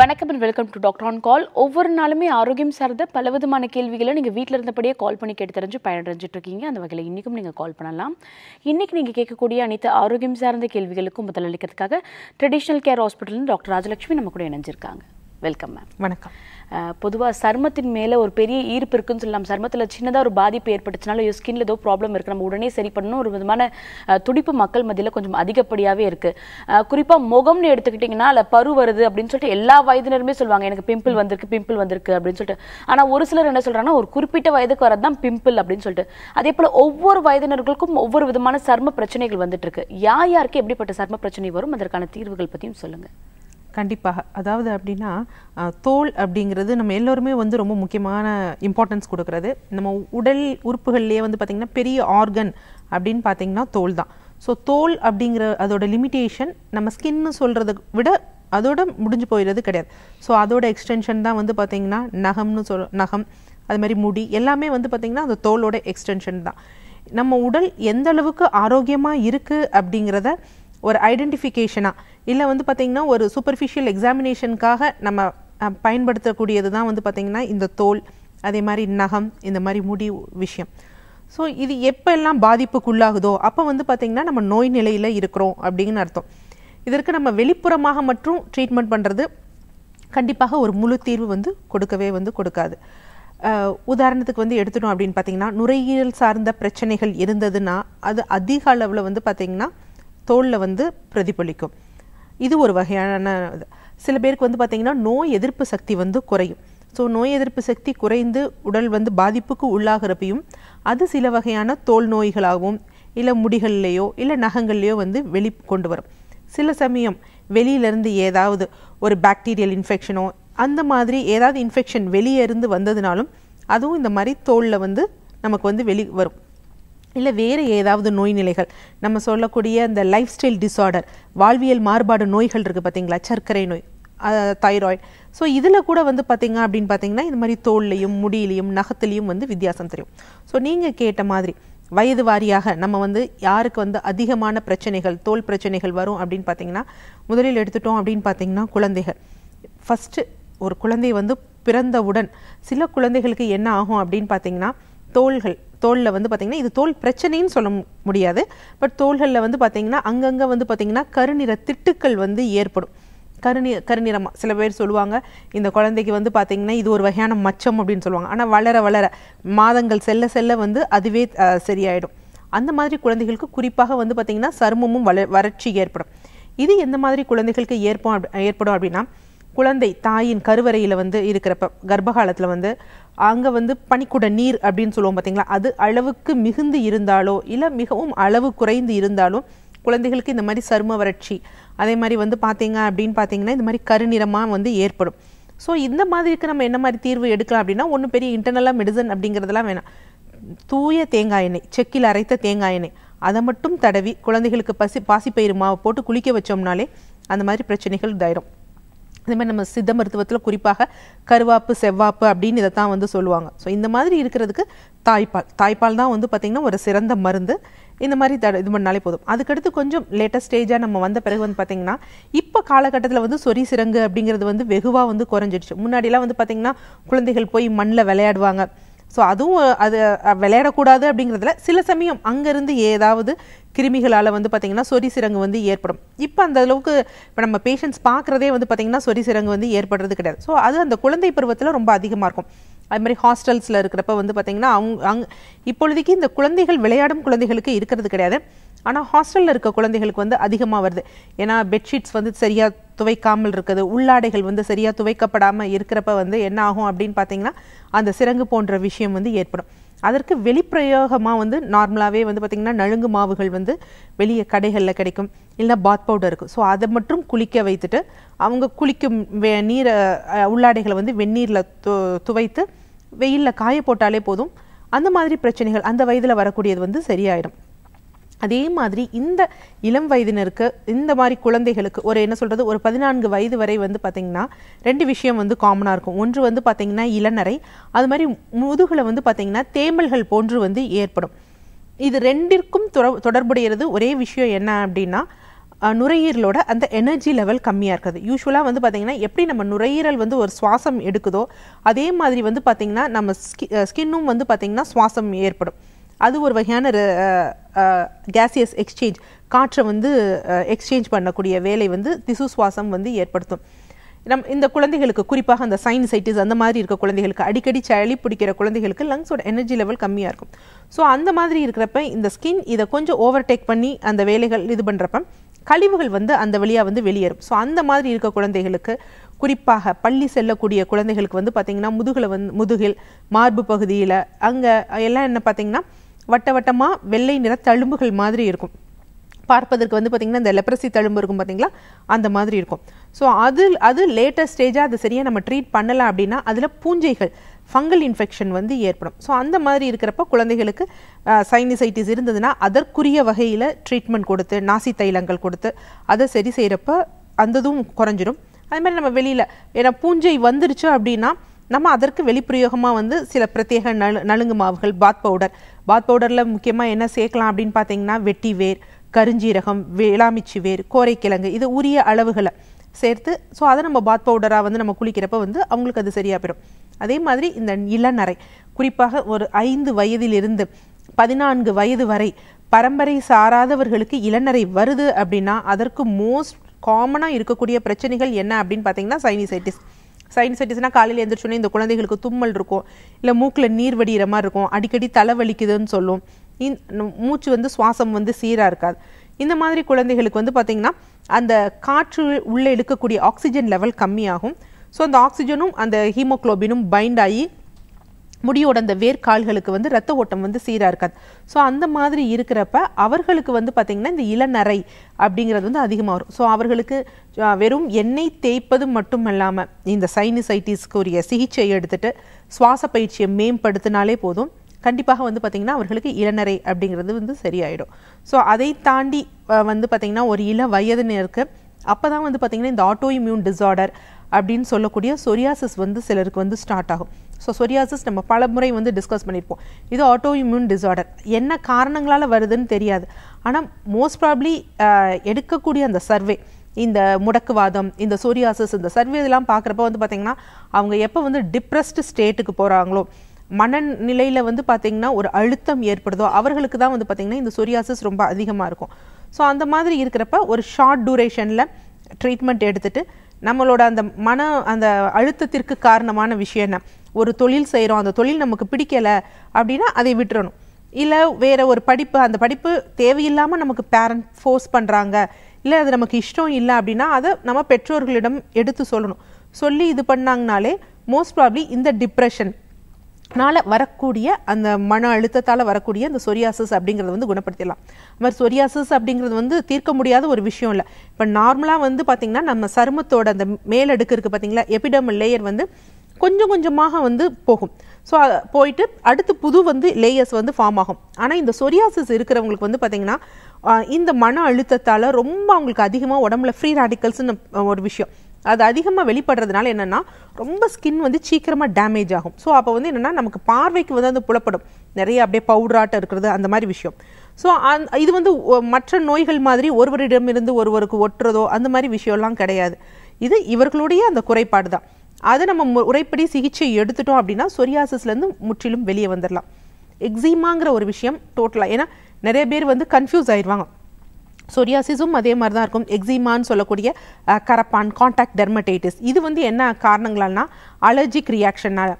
வணக்கம் and welcome to doctor on call ஒவ்வொரு நாளுமே ஆரோக்கியம் சார்ந்த பல விதமான கேள்விகளை நீங்கள் வீட்டில் இருந்தபடியே கால் பண்ணி கேட்டு தெரிஞ்சு பயனடைஞ்சிட்டு இருக்கீங்க அந்த வகையில் இன்றைக்கும் நீங்கள் கால் பண்ணலாம் இன்றைக்கி நீங்கள் கேட்கக்கூடிய அனைத்து ஆரோக்கியம் சார்ந்த கேள்விகளுக்கும் பதிலளிக்கிறதுக்காக traditional care hospital doctor Rajalakshmi நம்ம கூட இணைஞ்சிருக்காங்க வெல்கம் மேம் வணக்கம் பொதுவாக சர்மத்தின் மேலே ஒரு பெரிய ஈர்ப்பு இருக்குன்னு சொல்லலாம் சர்மத்தில் சின்னதாக ஒரு பாதிப்பு ஏற்பட்டுச்சுனாலும் ஐயோ ஸ்கின்ல ஏதோ ப்ராப்ளம் இருக்குது நம்ம உடனே சரி பண்ணணும் ஒரு விதமான துடிப்பு மக்கள் மத்தியில் கொஞ்சம் அதிகப்படியாகவே இருக்குது குறிப்பாக முகம்னு எடுத்துக்கிட்டிங்கன்னா அதில் பரு வருது அப்படின்னு சொல்லிட்டு எல்லா வயதினருமே சொல்லுவாங்க எனக்கு பிம்பிள் வந்திருக்கு பிம்பிள் வந்திருக்கு அப்படின்னு சொல்லிட்டு ஆனால் ஒரு சிலர் என்ன சொல்கிறாங்கன்னா ஒரு குறிப்பிட்ட வயதுக்கு வரது தான் பிம்பிள் அப்படின்னு சொல்லிட்டு அதே போல் ஒவ்வொரு வயதினர்களுக்கும் ஒவ்வொரு விதமான சர்ம பிரச்சனைகள் வந்துட்டு இருக்கு யார் யாருக்கு எப்படிப்பட்ட சர்ம பிரச்சனை வரும் அதற்கான தீர்வுகள் பற்றியும் சொல்லுங்கள் கண்டிப்பாக அதாவது அப்படின்னா தோல் அப்படிங்கிறது நம்ம எல்லோருமே வந்து ரொம்ப முக்கியமான இம்பார்ட்டன்ஸ் கொடுக்குறது நம்ம உடல் உறுப்புகள்லேயே வந்து பார்த்திங்கன்னா பெரிய ஆர்கன் அப்படின்னு பார்த்திங்கன்னா தோல் தான் ஸோ தோல் அப்படிங்கிற அதோட லிமிட்டேஷன் நம்ம ஸ்கின்னு சொல்கிறத விட அதோட முடிஞ்சு போயிடுறது கிடையாது ஸோ அதோட எக்ஸ்டென்ஷன் தான் வந்து பார்த்திங்கன்னா நகம்னு சொல் நகம் அது மாதிரி முடி எல்லாமே வந்து பார்த்திங்கன்னா அந்த தோலோட எக்ஸ்டென்ஷன் தான் நம்ம உடல் எந்த அளவுக்கு ஆரோக்கியமாக இருக்குது அப்படிங்கிறத ஒரு ஐடென்டிஃபிகேஷனாக இல்லை வந்து பார்த்திங்கன்னா ஒரு சூப்பர்ஃபிஷியல் எக்ஸாமினேஷனுக்காக நம்ம பயன்படுத்தக்கூடியது தான் வந்து பார்த்திங்கன்னா இந்த தோல் அதே மாதிரி நகம் இந்த மாதிரி முடி விஷயம் ஸோ இது எப்போல்லாம் பாதிப்புக்குள்ளாகுதோ அப்போ வந்து பார்த்திங்கன்னா நம்ம நோய் நிலையில் இருக்கிறோம் அப்படின்னு அர்த்தம் இதற்கு நம்ம வெளிப்புறமாக மட்டும் ட்ரீட்மெண்ட் பண்ணுறது கண்டிப்பாக ஒரு முழு தீர்வு வந்து கொடுக்கவே வந்து கொடுக்காது உதாரணத்துக்கு வந்து எடுத்துட்டோம் அப்படின்னு பார்த்திங்கன்னா நுரையீரல் சார்ந்த பிரச்சனைகள் இருந்ததுன்னா அது அதிக அளவில் வந்து பார்த்திங்கன்னா தோலில் வந்து பிரதிபலிக்கும் இது ஒரு வகையான சில பேருக்கு வந்து பார்த்திங்கன்னா நோய் எதிர்ப்பு சக்தி வந்து குறையும் ஸோ நோய் எதிர்ப்பு சக்தி குறைந்து உடல் வந்து பாதிப்புக்கு உள்ளாகிறப்பையும் அது சில வகையான தோல் நோய்களாகவும் இல்லை முடிகள்லேயோ இல்லை நகங்கள்லேயோ வந்து வெளி கொண்டு வரும் சில சமயம் வெளியிலேருந்து ஏதாவது ஒரு பாக்டீரியல் இன்ஃபெக்ஷனோ அந்த மாதிரி ஏதாவது இன்ஃபெக்ஷன் வெளியே இருந்து வந்ததுனாலும் அதுவும் இந்த மாதிரி தோலில் வந்து நமக்கு வந்து வெளி வரும் இல்லை வேறு ஏதாவது நோய் நிலைகள் நம்ம சொல்லக்கூடிய இந்த லைஃப் ஸ்டைல் டிஸார்டர் வாழ்வியல் மாறுபாடு நோய்கள் இருக்குது பார்த்தீங்களா சர்க்கரை நோய் தைராய்டு ஸோ இதில் கூட வந்து பார்த்திங்க அப்படின்னு பார்த்தீங்கன்னா இந்த மாதிரி தோல்லையும் முடியிலையும் நகத்துலேயும் வந்து வித்தியாசம் தெரியும் ஸோ நீங்கள் கேட்ட மாதிரி வயது வாரியாக நம்ம வந்து யாருக்கு வந்து அதிகமான பிரச்சனைகள் தோல் பிரச்சனைகள் வரும் அப்படின்னு பார்த்தீங்கன்னா முதலில் எடுத்துட்டோம் அப்படின்னு பார்த்தீங்கன்னா குழந்தைகள் ஃபஸ்ட்டு ஒரு குழந்தை வந்து பிறந்தவுடன் சில குழந்தைகளுக்கு என்ன ஆகும் அப்படின்னு பார்த்தீங்கன்னா தோள்கள் தோலில் வந்து பார்த்திங்கன்னா இது தோல் பிரச்சனைன்னு சொல்ல முடியாது பட் தோள்களில் வந்து பார்த்திங்கன்னா அங்கங்கே வந்து பார்த்தீங்கன்னா கருநிற திட்டுக்கள் வந்து ஏற்படும் கருநீ கருநிறமாக சில பேர் சொல்லுவாங்க இந்த குழந்தைக்கு வந்து பார்த்திங்கன்னா இது ஒரு வகையான மச்சம் அப்படின்னு சொல்லுவாங்க ஆனால் வளர வளர மாதங்கள் செல்ல செல்ல வந்து அதுவே சரியாயிடும் அந்த மாதிரி குழந்தைகளுக்கு குறிப்பாக வந்து பார்த்திங்கன்னா சருமமும் வள வறட்சி ஏற்படும் இது எந்த மாதிரி குழந்தைகளுக்கு ஏற்படும் ஏற்படும் அப்படின்னா குழந்தை தாயின் கருவறையில் வந்து இருக்கிறப்ப கர்ப்பகாலத்தில் வந்து அங்கே வந்து பனிக்குட நீர் அப்படின்னு சொல்லுவோம் பார்த்தீங்களா அது அளவுக்கு மிகுந்து இருந்தாலோ இல்லை மிகவும் அளவு குறைந்து இருந்தாலும் குழந்தைகளுக்கு இந்த மாதிரி சரும வறட்சி அதே மாதிரி வந்து பார்த்தீங்க அப்படின்னு பார்த்தீங்கன்னா இந்த மாதிரி கருநிறமாக வந்து ஏற்படும் ஸோ இந்த மாதிரிக்கு நம்ம என்ன மாதிரி தீர்வு எடுக்கலாம் அப்படின்னா ஒன்றும் பெரிய இன்டர்னலாக மெடிசன் அப்படிங்கிறதெல்லாம் வேணாம் தூய தேங்காய் எண்ணெய் செக்கில் அரைத்த தேங்காய் எண்ணெய் அதை மட்டும் தடவி குழந்தைகளுக்கு பசி பாசிப்பயிறு மாவு போட்டு குளிக்க வச்சோம்னாலே அந்த மாதிரி பிரச்சனைகள் தயிரும் அதே மாதிரி நம்ம சித்த மருத்துவத்தில் குறிப்பாக கருவாப்பு செவ்வாப்பு அப்படின்னு இதை தான் வந்து சொல்லுவாங்க ஸோ இந்த மாதிரி இருக்கிறதுக்கு தாய்ப்பால் தாய்ப்பால் தான் வந்து பார்த்திங்கன்னா ஒரு சிறந்த மருந்து இந்த மாதிரி த இது பண்ணாலே போதும் அதுக்கடுத்து கொஞ்சம் லேட்டஸ்ட் ஸ்டேஜாக நம்ம வந்த பிறகு வந்து பார்த்திங்கன்னா இப்போ காலகட்டத்தில் வந்து சொரி சிறங்கு அப்படிங்கிறது வந்து வெகுவாக வந்து குறைஞ்சிடுச்சு முன்னாடிலாம் வந்து பார்த்திங்கன்னா குழந்தைகள் போய் மண்ணில் விளையாடுவாங்க ஸோ அதுவும் அது விளையாடக்கூடாது அப்படிங்கிறதுல சில சமயம் அங்கேருந்து ஏதாவது கிருமிகளால் வந்து பார்த்திங்கன்னா சொரி சிரங்கு வந்து ஏற்படும் இப்போ அந்த அளவுக்கு இப்போ நம்ம பேஷண்ட்ஸ் பார்க்குறதே வந்து பார்த்திங்கன்னா சொரி சிரங்கு வந்து ஏற்படுறது கிடையாது ஸோ அது அந்த குழந்தை பருவத்தில் ரொம்ப அதிகமாக இருக்கும் அது மாதிரி ஹாஸ்டல்ஸில் இருக்கிறப்ப வந்து பார்த்திங்கன்னா அவங்க அங் இப்பொழுதைக்கு இந்த குழந்தைகள் விளையாடும் குழந்தைகளுக்கு இருக்கிறது கிடையாது ஆனால் ஹாஸ்டலில் இருக்க குழந்தைகளுக்கு வந்து அதிகமாக வருது ஏன்னா பெட்ஷீட்ஸ் வந்து சரியாக துவைக்காமல் இருக்குது உள்ளாடைகள் வந்து சரியாக துவைக்கப்படாமல் இருக்கிறப்ப வந்து என்ன ஆகும் அப்படின்னு பார்த்தீங்கன்னா அந்த சிறங்கு போன்ற விஷயம் வந்து ஏற்படும் அதற்கு வெளிப்பிரயோகமாக வந்து நார்மலாகவே வந்து பார்த்திங்கன்னா நழுங்கு மாவுகள் வந்து வெளியே கடைகளில் கிடைக்கும் இல்லை பாத் பவுடர் இருக்கும் ஸோ அதை மட்டும் குளிக்க வைத்துட்டு அவங்க குளிக்கும் வே நீரை உள்ளாடைகளை வந்து வெந்நீரில் து துவைத்து வெயிலில் காய போட்டாலே போதும் அந்த மாதிரி பிரச்சனைகள் அந்த வயதில் வரக்கூடியது வந்து சரியாயிடும் அதே மாதிரி இந்த இளம் வயதினருக்கு இந்த மாதிரி குழந்தைகளுக்கு ஒரு என்ன சொல்கிறது ஒரு பதினான்கு வயது வரை வந்து பார்த்திங்கன்னா ரெண்டு விஷயம் வந்து காமனாக இருக்கும் ஒன்று வந்து பார்த்திங்கன்னா இளநரை அது மாதிரி முதுகில் வந்து பார்த்திங்கன்னா தேமல்கள் போன்று வந்து ஏற்படும் இது ரெண்டிற்கும் தொடர்புடையிறது ஒரே விஷயம் என்ன அப்படின்னா நுரையீரலோட அந்த எனர்ஜி லெவல் கம்மியாக இருக்குது யூஸ்வலாக வந்து பார்த்திங்கன்னா எப்படி நம்ம நுரையீரல் வந்து ஒரு சுவாசம் எடுக்குதோ அதே மாதிரி வந்து பார்த்திங்கன்னா நம்ம ஸ்கி ஸ்கின்னும் வந்து பார்த்திங்கன்னா சுவாசம் ஏற்படும் அது ஒரு வகையான கேசியஸ் எக்ஸ்சேஞ்ச் காற்றை வந்து எக்ஸ்சேஞ்ச் பண்ணக்கூடிய வேலை வந்து திசு சுவாசம் வந்து ஏற்படுத்தும் நம் இந்த குழந்தைகளுக்கு குறிப்பாக அந்த சைனசைட்டிஸ் அந்த மாதிரி இருக்க குழந்தைகளுக்கு அடிக்கடி சளி பிடிக்கிற குழந்தைகளுக்கு லங்ஸோட எனர்ஜி லெவல் கம்மியாக இருக்கும் ஸோ அந்த மாதிரி இருக்கிறப்ப இந்த ஸ்கின் இதை கொஞ்சம் ஓவர்டேக் பண்ணி அந்த வேலைகள் இது பண்ணுறப்ப கழிவுகள் வந்து அந்த வழியாக வந்து வெளியேறும் ஸோ அந்த மாதிரி இருக்க குழந்தைகளுக்கு குறிப்பாக பள்ளி செல்லக்கூடிய குழந்தைகளுக்கு வந்து பார்த்திங்கன்னா முதுகில் வந்து முதுகில் மார்பு பகுதியில் அங்கே எல்லாம் என்ன பார்த்திங்கன்னா வட்ட வட்டமாக வெள்ளை நிற தழும்புகள் மாதிரி இருக்கும் பார்ப்பதற்கு வந்து பார்த்திங்கன்னா இந்த லெப்ரசி தழும்பு இருக்கும் பார்த்திங்களா அந்த மாதிரி இருக்கும் ஸோ அது அது லேட்டஸ்ட் ஸ்டேஜாக அது சரியாக நம்ம ட்ரீட் பண்ணலை அப்படின்னா அதில் பூஞ்சைகள் ஃபங்கல் இன்ஃபெக்ஷன் வந்து ஏற்படும் ஸோ அந்த மாதிரி இருக்கிறப்ப குழந்தைகளுக்கு சைனிசைட்டிஸ் இருந்ததுன்னா அதற்குரிய வகையில் ட்ரீட்மெண்ட் கொடுத்து நாசி தைலங்கள் கொடுத்து அதை சரி செய்கிறப்ப அந்ததும் குறைஞ்சிரும் அது மாதிரி நம்ம வெளியில் ஏன்னா பூஞ்சை வந்துருச்சு அப்படின்னா நம்ம அதற்கு வெளிப்பிரயோகமாக வந்து சில பிரத்யேக நலு நலுங்கு மாவுகள் பாத் பவுடர் பாத் பவுடரில் முக்கியமாக என்ன சேர்க்கலாம் அப்படின்னு பார்த்தீங்கன்னா வெட்டி வேர் கருஞ்சீரகம் வேளாமிச்சி வேர் கோரைக்கிழங்கு இது உரிய அளவுகளை சேர்த்து ஸோ அதை நம்ம பாத் பவுடராக வந்து நம்ம குளிக்கிறப்ப வந்து அவங்களுக்கு அது சரியாக போயிடும் அதே மாதிரி இந்த இளநரை குறிப்பாக ஒரு ஐந்து வயதிலிருந்து பதினான்கு வயது வரை பரம்பரை சாராதவர்களுக்கு இளநரை வருது அப்படின்னா அதற்கு மோஸ்ட் காமனாக இருக்கக்கூடிய பிரச்சனைகள் என்ன அப்படின்னு பார்த்தீங்கன்னா சைனிசைட்டிஸ் சைனசைட்டிஸ்னால் காலையில் எழுந்திரிச்சோடனே இந்த குழந்தைகளுக்கு தும்மல் இருக்கும் இல்லை மூக்கில் நீர் வடிகிற மாதிரி இருக்கும் அடிக்கடி தலைவலிக்குதுன்னு சொல்லும் இந் மூச்சு வந்து சுவாசம் வந்து சீராக இருக்காது இந்த மாதிரி குழந்தைகளுக்கு வந்து பார்த்திங்கன்னா அந்த காற்று உள்ளே எடுக்கக்கூடிய ஆக்சிஜன் லெவல் கம்மியாகும் ஸோ அந்த ஆக்சிஜனும் அந்த ஹீமோக்ளோபினும் பைண்ட் ஆகி முடியோட அந்த வேர்க்கால்களுக்கு வந்து ரத்த ஓட்டம் வந்து சீராக இருக்காது ஸோ அந்த மாதிரி இருக்கிறப்ப அவர்களுக்கு வந்து பார்த்திங்கன்னா இந்த இளநரை அப்படிங்கிறது வந்து அதிகமாக வரும் ஸோ அவர்களுக்கு வெறும் எண்ணெய் தேய்ப்பது மட்டும் இல்லாமல் இந்த சைனிசைட்டிஸ்க்கு உரிய சிகிச்சை எடுத்துகிட்டு சுவாச பயிற்சியை மேம்படுத்தினாலே போதும் கண்டிப்பாக வந்து பார்த்திங்கன்னா அவர்களுக்கு இளநரை அப்படிங்கிறது வந்து சரியாயிடும் ஸோ அதை தாண்டி வந்து பார்த்திங்கன்னா ஒரு இள வயதினருக்கு அப்போ தான் வந்து பார்த்திங்கன்னா இந்த ஆட்டோ இம்யூன் டிசார்டர் அப்படின்னு சொல்லக்கூடிய சொரியாசிஸ் வந்து சிலருக்கு வந்து ஸ்டார்ட் ஆகும் ஸோ சொரியாசிஸ் நம்ம பல முறை வந்து டிஸ்கஸ் பண்ணியிருப்போம் இது ஆட்டோ இம்யூன் டிஸார்டர் என்ன காரணங்களால் வருதுன்னு தெரியாது ஆனால் மோஸ்ட் ப்ராப்ளி எடுக்கக்கூடிய அந்த சர்வே இந்த முடக்குவாதம் இந்த சோரியாசஸ் இந்த சர்வே இதெல்லாம் பார்க்குறப்ப வந்து பார்த்திங்கன்னா அவங்க எப்போ வந்து டிப்ரெஸ்டு ஸ்டேட்டுக்கு போகிறாங்களோ மனநிலையில் வந்து பார்த்திங்கன்னா ஒரு அழுத்தம் ஏற்படுதோ அவர்களுக்கு தான் வந்து பார்த்திங்கன்னா இந்த சொரியாசஸ் ரொம்ப அதிகமாக இருக்கும் ஸோ அந்த மாதிரி இருக்கிறப்ப ஒரு ஷார்ட் டூரேஷனில் ட்ரீட்மெண்ட் எடுத்துகிட்டு நம்மளோட அந்த மன அந்த அழுத்தத்திற்கு காரணமான விஷயம் என்ன ஒரு தொழில் செய்கிறோம் அந்த தொழில் நமக்கு பிடிக்கலை அப்படின்னா அதை விட்டுறணும் இல்லை வேறு ஒரு படிப்பு அந்த படிப்பு தேவையில்லாமல் நமக்கு பேரண்ட் ஃபோர்ஸ் பண்ணுறாங்க இல்லை அது நமக்கு இஷ்டம் இல்லை அப்படின்னா அதை நம்ம பெற்றோர்களிடம் எடுத்து சொல்லணும் சொல்லி இது பண்ணாங்கனாலே மோஸ்ட் ப்ராப்ளி இந்த டிப்ரெஷன் அதனால் வரக்கூடிய அந்த மன அழுத்தத்தால் வரக்கூடிய அந்த சொரியாசஸ் அப்படிங்கிறத வந்து குணப்படுத்திடலாம் அது மாதிரி சொரியாசஸ் அப்படிங்கிறது வந்து தீர்க்க முடியாத ஒரு விஷயம் இல்லை இப்போ நார்மலாக வந்து பார்த்திங்கன்னா நம்ம சருமத்தோட அந்த மேலடுக்கு இருக்குது பார்த்திங்களா எபிடமல் லேயர் வந்து கொஞ்சம் கொஞ்சமாக வந்து போகும் ஸோ போயிட்டு அடுத்து புது வந்து லேயர்ஸ் வந்து ஃபார்ம் ஆகும் ஆனால் இந்த சொரியாசஸ் இருக்கிறவங்களுக்கு வந்து பார்த்திங்கன்னா இந்த மன அழுத்தத்தால் ரொம்ப அவங்களுக்கு அதிகமாக உடம்புல ஃப்ரீ ராடிக்கல்ஸ்னு ஒரு விஷயம் அது அதிகமாக வெளிப்படுறதுனால என்னென்னா ரொம்ப ஸ்கின் வந்து சீக்கிரமாக டேமேஜ் ஆகும் ஸோ அப்போ வந்து என்னென்னா நமக்கு பார்வைக்கு வந்து அந்த புலப்படும் நிறைய அப்படியே பவுடராட்டம் இருக்கிறது அந்த மாதிரி விஷயம் ஸோ அந் இது வந்து மற்ற நோய்கள் மாதிரி ஒருவரிடமிருந்து ஒருவருக்கு ஒட்டுறதோ அந்த மாதிரி விஷயம்லாம் கிடையாது இது இவர்களுடைய அந்த குறைபாடு தான் அதை நம்ம முறைப்படி சிகிச்சை எடுத்துட்டோம் அப்படின்னா சொரியாசிஸ்லேருந்து முற்றிலும் வெளியே வந்துடலாம் எக்ஸிமாங்கிற ஒரு விஷயம் டோட்டலாக ஏன்னா நிறைய பேர் வந்து கன்ஃபியூஸ் ஆயிடுவாங்க சோரியாசிஸும் அதே மாதிரி தான் இருக்கும் எக்ஸிமான்னு சொல்லக்கூடிய கரப்பான் காண்டாக்ட் டெர்மடைட்டிஸ் இது வந்து என்ன காரணங்களால்னா அலர்ஜிக் ரியாக்ஷனால்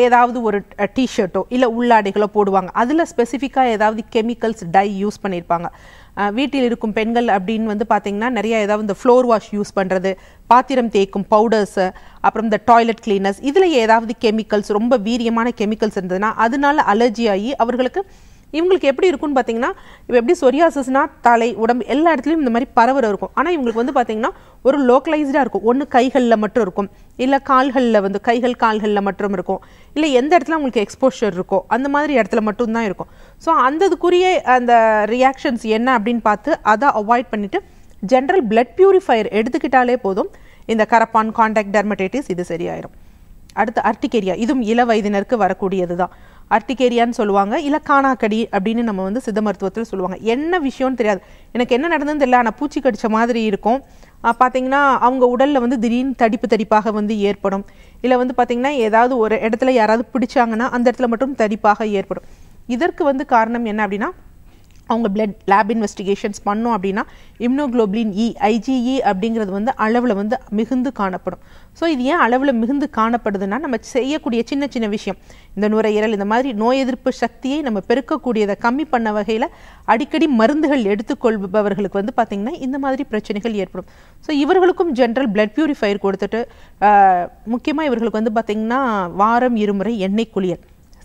ஏதாவது ஒரு டிஷர்ட்டோ இல்லை உள்ளாடைகளோ போடுவாங்க அதில் ஸ்பெசிஃபிக்காக ஏதாவது கெமிக்கல்ஸ் டை யூஸ் பண்ணியிருப்பாங்க வீட்டில் இருக்கும் பெண்கள் அப்படின்னு வந்து பார்த்திங்கன்னா நிறையா ஏதாவது இந்த ஃப்ளோர் வாஷ் யூஸ் பண்ணுறது பாத்திரம் தேய்க்கும் பவுடர்ஸு அப்புறம் இந்த டாய்லெட் கிளீனர்ஸ் இதில் ஏதாவது கெமிக்கல்ஸ் ரொம்ப வீரியமான கெமிக்கல்ஸ் இருந்ததுன்னா அதனால அலர்ஜி ஆகி அவர்களுக்கு இவங்களுக்கு எப்படி இருக்கும்னு பார்த்தீங்கன்னா இப்போ எப்படி சொரியாசஸ்னா தலை உடம்பு எல்லா இடத்துலையும் இந்த மாதிரி பரவுற இருக்கும் ஆனால் இவங்களுக்கு வந்து பார்த்தீங்கன்னா ஒரு லோக்கலைஸ்டாக இருக்கும் ஒன்று கைகளில் மட்டும் இருக்கும் இல்லை கால்களில் வந்து கைகள் கால்களில் மட்டும் இருக்கும் இல்லை எந்த இடத்துல உங்களுக்கு எக்ஸ்போஷர் இருக்கோ அந்த மாதிரி இடத்துல மட்டும்தான் இருக்கும் ஸோ அந்ததுக்குரிய அந்த ரியாக்ஷன்ஸ் என்ன அப்படின்னு பார்த்து அதை அவாய்ட் பண்ணிவிட்டு ஜென்ரல் பிளட் பியூரிஃபையர் எடுத்துக்கிட்டாலே போதும் இந்த கரப்பான் காண்டாக்ட் டெர்மடைட்டிஸ் இது சரியாயிடும் அடுத்து அர்டிகேரியா இதுவும் இள வயதினருக்கு வரக்கூடியது தான் அர்த்திகேரியான்னு சொல்லுவாங்க இல்லை காணாக்கடி அப்படின்னு நம்ம வந்து சித்த மருத்துவத்தில் சொல்லுவாங்க என்ன விஷயம்னு தெரியாது எனக்கு என்ன நடந்ததுன்னு தெரியல ஆனால் பூச்சி கடித்த மாதிரி இருக்கும் பார்த்திங்கன்னா அவங்க உடலில் வந்து திடீர்னு தடிப்பு தடிப்பாக வந்து ஏற்படும் இல்லை வந்து பார்த்திங்கன்னா ஏதாவது ஒரு இடத்துல யாராவது பிடிச்சாங்கன்னா அந்த இடத்துல மட்டும் தடிப்பாக ஏற்படும் இதற்கு வந்து காரணம் என்ன அப்படின்னா அவங்க பிளட் லேப் இன்வெஸ்டிகேஷன்ஸ் பண்ணோம் அப்படின்னா இம்னோக்ளோபின் இ ஐஜிஇ அப்படிங்கிறது வந்து அளவில் வந்து மிகுந்து காணப்படும் ஸோ இது ஏன் அளவில் மிகுந்து காணப்படுதுன்னா நம்ம செய்யக்கூடிய சின்ன சின்ன விஷயம் இந்த நுரையீரல் இந்த மாதிரி நோய் எதிர்ப்பு சக்தியை நம்ம பெருக்கக்கூடியதை கம்மி பண்ண வகையில் அடிக்கடி மருந்துகள் எடுத்துக்கொள்பவர்களுக்கு வந்து பார்த்திங்கன்னா இந்த மாதிரி பிரச்சனைகள் ஏற்படும் ஸோ இவர்களுக்கும் ஜென்ரல் பிளட் பியூரிஃபையர் கொடுத்துட்டு முக்கியமாக இவர்களுக்கு வந்து பார்த்திங்கன்னா வாரம் இருமுறை எண்ணெய் குளியல்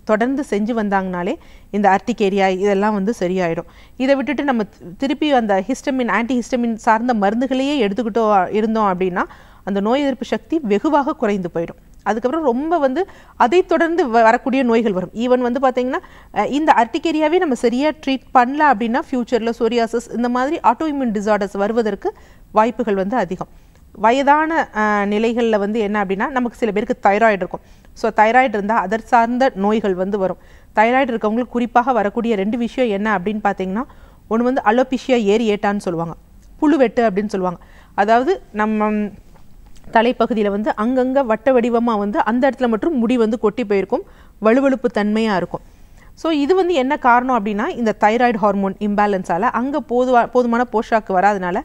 தொடர்ந்து செஞ்சு வந்தாங்கனாலே இந்த ஆர்டிக் ஏரியா இதெல்லாம் வந்து சரியாயிடும் இதை விட்டுட்டு நம்ம திருப்பி அந்த ஹிஸ்டமின் ஆன்டி ஹிஸ்டமின் சார்ந்த மருந்துகளையே எடுத்துக்கிட்டோ இருந்தோம் அப்படின்னா அந்த நோய் எதிர்ப்பு சக்தி வெகுவாக குறைந்து போயிடும் அதுக்கப்புறம் ரொம்ப வந்து அதை தொடர்ந்து வரக்கூடிய நோய்கள் வரும் ஈவன் வந்து பார்த்தீங்கன்னா இந்த அர்டிகேரியாவே நம்ம சரியாக ட்ரீட் பண்ணல அப்படின்னா ஃப்யூச்சரில் சோரியாசஸ் இந்த மாதிரி ஆட்டோ இம்யூன் டிசார்டர்ஸ் வருவதற்கு வாய்ப்புகள் வந்து அதிகம் வயதான நிலைகளில் வந்து என்ன அப்படின்னா நமக்கு சில பேருக்கு தைராய்டு இருக்கும் ஸோ தைராய்டு இருந்தால் அதர் சார்ந்த நோய்கள் வந்து வரும் தைராய்டு இருக்கவங்களுக்கு குறிப்பாக வரக்கூடிய ரெண்டு விஷயம் என்ன அப்படின்னு பார்த்தீங்கன்னா ஒன்று வந்து அலோபிஷியா ஏட்டான்னு சொல்லுவாங்க புழு வெட்டு அப்படின்னு சொல்லுவாங்க அதாவது நம்ம தலைப்பகுதியில் வந்து அங்கங்கே வட்ட வடிவமாக வந்து அந்த இடத்துல மட்டும் முடி வந்து கொட்டி போயிருக்கும் வலுவழுப்பு தன்மையாக இருக்கும் ஸோ இது வந்து என்ன காரணம் அப்படின்னா இந்த தைராய்டு ஹார்மோன் இம்பேலன்ஸால் அங்கே போதுவா போதுமான போஷாக்கு வராதனால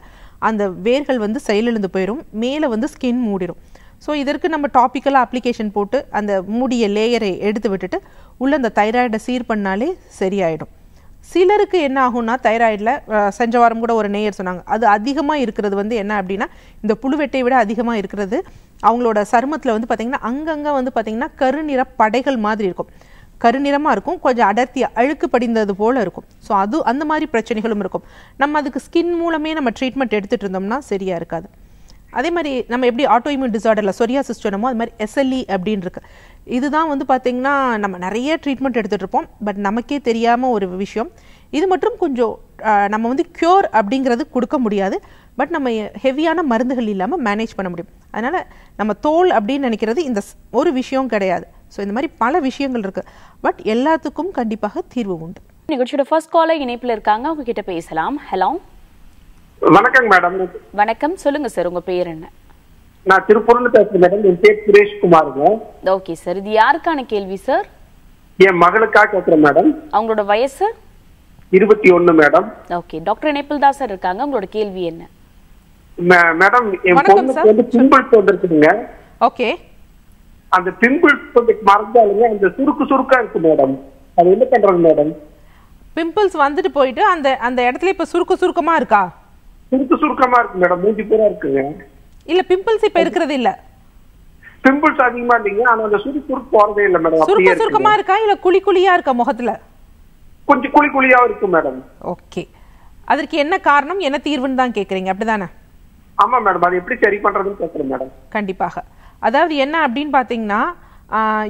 அந்த வேர்கள் வந்து செயலிழந்து போயிடும் மேலே வந்து ஸ்கின் மூடிடும் ஸோ இதற்கு நம்ம டாப்பிக்கலாக அப்ளிகேஷன் போட்டு அந்த மூடிய லேயரை எடுத்து விட்டுட்டு உள்ளே அந்த தைராய்டை சீர் பண்ணாலே சரியாயிடும் சிலருக்கு என்ன ஆகும்னா தைராய்டில் செஞ்ச வாரம் கூட ஒரு நேயர் சொன்னாங்க அது அதிகமாக இருக்கிறது வந்து என்ன அப்படின்னா இந்த புழுவெட்டை விட அதிகமாக இருக்கிறது அவங்களோட சருமத்தில் வந்து பார்த்திங்கன்னா அங்கங்கே வந்து பார்த்திங்கன்னா கருநிற படைகள் மாதிரி இருக்கும் கருநிறமாக இருக்கும் கொஞ்சம் அடர்த்தி அழுக்கு படிந்தது போல் இருக்கும் ஸோ அது அந்த மாதிரி பிரச்சனைகளும் இருக்கும் நம்ம அதுக்கு ஸ்கின் மூலமே நம்ம ட்ரீட்மெண்ட் எடுத்துகிட்டு இருந்தோம்னா சரியாக இருக்காது அதே மாதிரி நம்ம எப்படி ஆட்டோ இம்யூன் டிசார்டரில் சொரியா சொன்னமோ அது மாதிரி எஸ்எல்இ e அப்படின்னு இருக்கு இதுதான் வந்து பார்த்திங்கன்னா நம்ம நிறைய ட்ரீட்மெண்ட் எடுத்துகிட்டு இருப்போம் பட் நமக்கே தெரியாமல் ஒரு விஷயம் இது மட்டும் கொஞ்சம் நம்ம வந்து க்யூர் அப்படிங்கிறது கொடுக்க முடியாது பட் நம்ம ஹெவியான மருந்துகள் இல்லாமல் மேனேஜ் பண்ண முடியும் அதனால் நம்ம தோல் அப்படின்னு நினைக்கிறது இந்த ஒரு விஷயம் கிடையாது ஸோ இந்த மாதிரி பல விஷயங்கள் இருக்குது பட் எல்லாத்துக்கும் கண்டிப்பாக தீர்வு உண்டு நிகழ்ச்சியோட ஃபர்ஸ்ட் காலை இணைப்பில் இருக்காங்க அவங்க கிட்ட பேசலாம் ஹலோ மேடம் வணக்கம் சொல்லுங்க சார் உங்க பேர் என்ன நான் திருப்பூர்ல பேசுறேன் மேடம் என் பேர் சுரேஷ் குமார் ஓகே சார் இது யாருக்கான கேள்வி சார் என் மகளுக்காக கேக்குறேன் மேடம் அவங்களோட வயசு இருபத்தி ஒன்னு மேடம் ஓகே டாக்டர் இணைப்பில் தான் சார் இருக்காங்க உங்களோட கேள்வி என்ன மேடம் என் பொண்ணுக்கு வந்து பிம்பிள்ஸ் ஓகே அந்த பிம்பிள்ஸ் கொஞ்சம் மறந்தாலுங்க அந்த சுருக்கு சுருக்கா இருக்கு மேடம் அது என்ன பண்றாங்க மேடம் பிம்பிள்ஸ் வந்துட்டு போயிட்டு அந்த அந்த இடத்துல இப்ப சுருக்கு சுருக்கமா இருக்கா சுருக்கு சுருக்கமா இருக்கு மேடம் மூஞ்சி இல்ல பிம்பிள்ஸ் இப்ப இருக்கிறது இல்ல பிம்பிள்ஸ் அதிகமா இல்லைங்க ஆனா அந்த சுருக்கு போறதே இல்ல மேடம் சுருக்கமா இருக்கா இல்ல குழி குழியா இருக்கா முகத்துல கொஞ்சம் குழி குழியா மேடம் ஓகே அதற்கு என்ன காரணம் என்ன தீர்வுன்னு தான் கேக்குறீங்க அப்படிதானே ஆமா மேடம் அது எப்படி சரி பண்றதுன்னு கேக்குறேன் மேடம் கண்டிப்பாக அதாவது என்ன அப்படின்னு பாத்தீங்கன்னா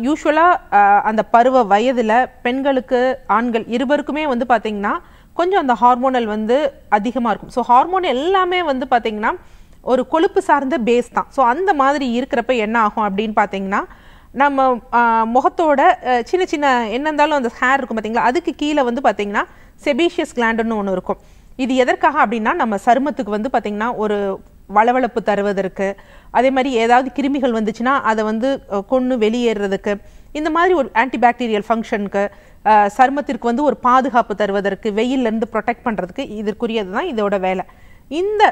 யூஸ்வலாக அந்த பருவ வயதில் பெண்களுக்கு ஆண்கள் இருவருக்குமே வந்து பாத்தீங்கன்னா கொஞ்சம் அந்த ஹார்மோனல் வந்து அதிகமாக இருக்கும் ஸோ ஹார்மோன் எல்லாமே வந்து பார்த்திங்கன்னா ஒரு கொழுப்பு சார்ந்த பேஸ் தான் ஸோ அந்த மாதிரி இருக்கிறப்ப என்ன ஆகும் அப்படின்னு பார்த்தீங்கன்னா நம்ம முகத்தோட சின்ன சின்ன என்ன இருந்தாலும் அந்த ஹேர் இருக்கும் பார்த்தீங்களா அதுக்கு கீழே வந்து பார்த்திங்கன்னா செபீஷியஸ் கிளாண்டுன்னு ஒன்று இருக்கும் இது எதற்காக அப்படின்னா நம்ம சருமத்துக்கு வந்து பார்த்திங்கன்னா ஒரு வளவளப்பு தருவதற்கு அதே மாதிரி ஏதாவது கிருமிகள் வந்துச்சுன்னா அதை வந்து கொன்று வெளியேறதுக்கு இந்த மாதிரி ஒரு ஆன்டிபாக்டீரியல் ஃபங்க்ஷனுக்கு சருமத்திற்கு வந்து ஒரு பாதுகாப்பு தருவதற்கு வெயிலிருந்து ப்ரொடெக்ட் பண்ணுறதுக்கு இதற்குரியது தான் இதோட வேலை இந்த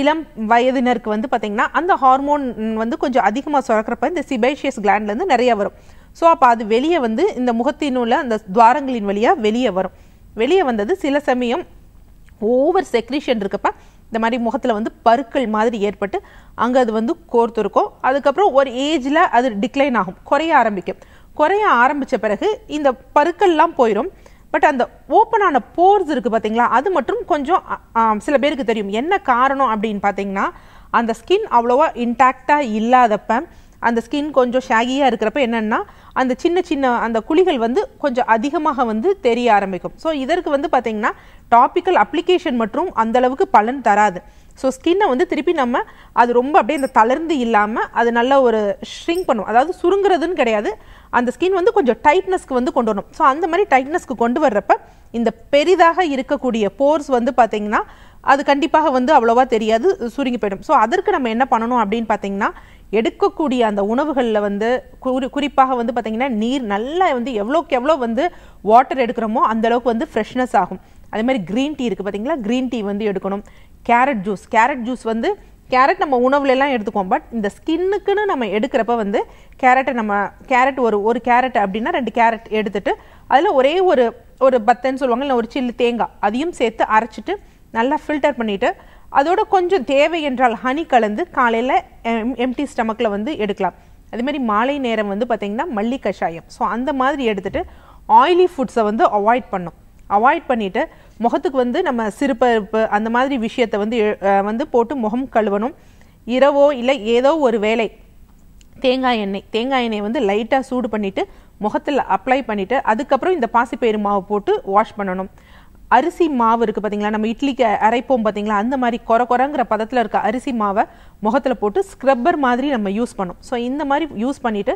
இளம் வயதினருக்கு வந்து பார்த்திங்கன்னா அந்த ஹார்மோன் வந்து கொஞ்சம் அதிகமாக சுரக்கிறப்ப இந்த சிபேஷியஸ் கிளாண்ட்லேருந்து நிறைய வரும் ஸோ அப்போ அது வெளியே வந்து இந்த முகத்தினுள்ள அந்த துவாரங்களின் வழியாக வெளியே வரும் வெளியே வந்தது சில சமயம் ஓவர் செக்ரிஷன் இருக்கப்ப இந்த மாதிரி முகத்தில் வந்து பருக்கள் மாதிரி ஏற்பட்டு அங்கே அது வந்து கோர்த்துருக்கும் அதுக்கப்புறம் ஒரு ஏஜில் அது டிக்ளைன் ஆகும் குறைய ஆரம்பிக்கும் குறைய ஆரம்பித்த பிறகு இந்த பருக்கள்லாம் போயிடும் பட் அந்த ஓப்பனான போர்ஸ் இருக்குது பார்த்தீங்களா அது மட்டும் கொஞ்சம் சில பேருக்கு தெரியும் என்ன காரணம் அப்படின்னு பார்த்தீங்கன்னா அந்த ஸ்கின் அவ்வளோவா இன்டாக்டாக இல்லாதப்ப அந்த ஸ்கின் கொஞ்சம் ஷேகியாக இருக்கிறப்ப என்னென்னா அந்த சின்ன சின்ன அந்த குழிகள் வந்து கொஞ்சம் அதிகமாக வந்து தெரிய ஆரம்பிக்கும் ஸோ இதற்கு வந்து பார்த்திங்கன்னா டாப்பிக்கல் அப்ளிகேஷன் மற்றும் அந்தளவுக்கு பலன் தராது ஸோ ஸ்கின்னை வந்து திருப்பி நம்ம அது ரொம்ப அப்படியே அந்த தளர்ந்து இல்லாமல் அது நல்ல ஒரு ஷ்ரிங்க் பண்ணும் அதாவது சுருங்குறதுன்னு கிடையாது அந்த ஸ்கின் வந்து கொஞ்சம் டைட்னஸ்க்கு வந்து கொண்டு வரணும் ஸோ அந்த மாதிரி டைட்னஸ்க்கு கொண்டு வர்றப்ப இந்த பெரிதாக இருக்கக்கூடிய போர்ஸ் வந்து பார்த்தீங்கன்னா அது கண்டிப்பாக வந்து அவ்வளோவா தெரியாது சுருங்கி போயிடும் ஸோ அதற்கு நம்ம என்ன பண்ணணும் அப்படின்னு பார்த்தீங்கன்னா எடுக்கக்கூடிய அந்த உணவுகளில் வந்து குறி குறிப்பாக வந்து பார்த்தீங்கன்னா நீர் நல்லா வந்து எவ்வளோக்கு எவ்வளோ வந்து வாட்டர் எடுக்கிறோமோ அந்தளவுக்கு வந்து ஃப்ரெஷ்னஸ் ஆகும் அதே மாதிரி க்ரீன் டீ இருக்குது பார்த்தீங்களா க்ரீன் டீ வந்து எடுக்கணும் கேரட் ஜூஸ் கேரட் ஜூஸ் வந்து கேரட் நம்ம உணவுலலாம் எடுத்துக்குவோம் பட் இந்த ஸ்கின்னுக்குன்னு நம்ம எடுக்கிறப்ப வந்து கேரட்டை நம்ம கேரட் ஒரு ஒரு கேரட் அப்படின்னா ரெண்டு கேரட் எடுத்துட்டு அதில் ஒரே ஒரு ஒரு பத்தன்னு சொல்லுவாங்க இல்லை ஒரு சில்லு தேங்காய் அதையும் சேர்த்து அரைச்சிட்டு நல்லா ஃபில்டர் பண்ணிவிட்டு அதோட கொஞ்சம் தேவை என்றால் ஹனி கலந்து காலையில் எம் எம்டி ஸ்டமக்கில் வந்து எடுக்கலாம் அதுமாரி மாலை நேரம் வந்து பார்த்திங்கன்னா மல்லி கஷாயம் ஸோ அந்த மாதிரி எடுத்துகிட்டு ஆயிலி ஃபுட்ஸை வந்து அவாய்ட் பண்ணும் அவாய்ட் பண்ணிவிட்டு முகத்துக்கு வந்து நம்ம சிறுபருப்பு அந்த மாதிரி விஷயத்தை வந்து வந்து போட்டு முகம் கழுவணும் இரவோ இல்லை ஏதோ ஒரு வேலை தேங்காய் எண்ணெய் தேங்காய் எண்ணெய் வந்து லைட்டாக சூடு பண்ணிவிட்டு முகத்தில் அப்ளை பண்ணிவிட்டு அதுக்கப்புறம் இந்த பாசிப்பயிறு மாவு போட்டு வாஷ் பண்ணணும் அரிசி மாவு இருக்குது பார்த்தீங்களா நம்ம இட்லிக்கு அரைப்போம் பார்த்திங்களா அந்த மாதிரி குறை குறைங்கிற பதத்தில் இருக்க அரிசி மாவை முகத்தில் போட்டு ஸ்க்ரப்பர் மாதிரி நம்ம யூஸ் பண்ணோம் ஸோ இந்த மாதிரி யூஸ் பண்ணிவிட்டு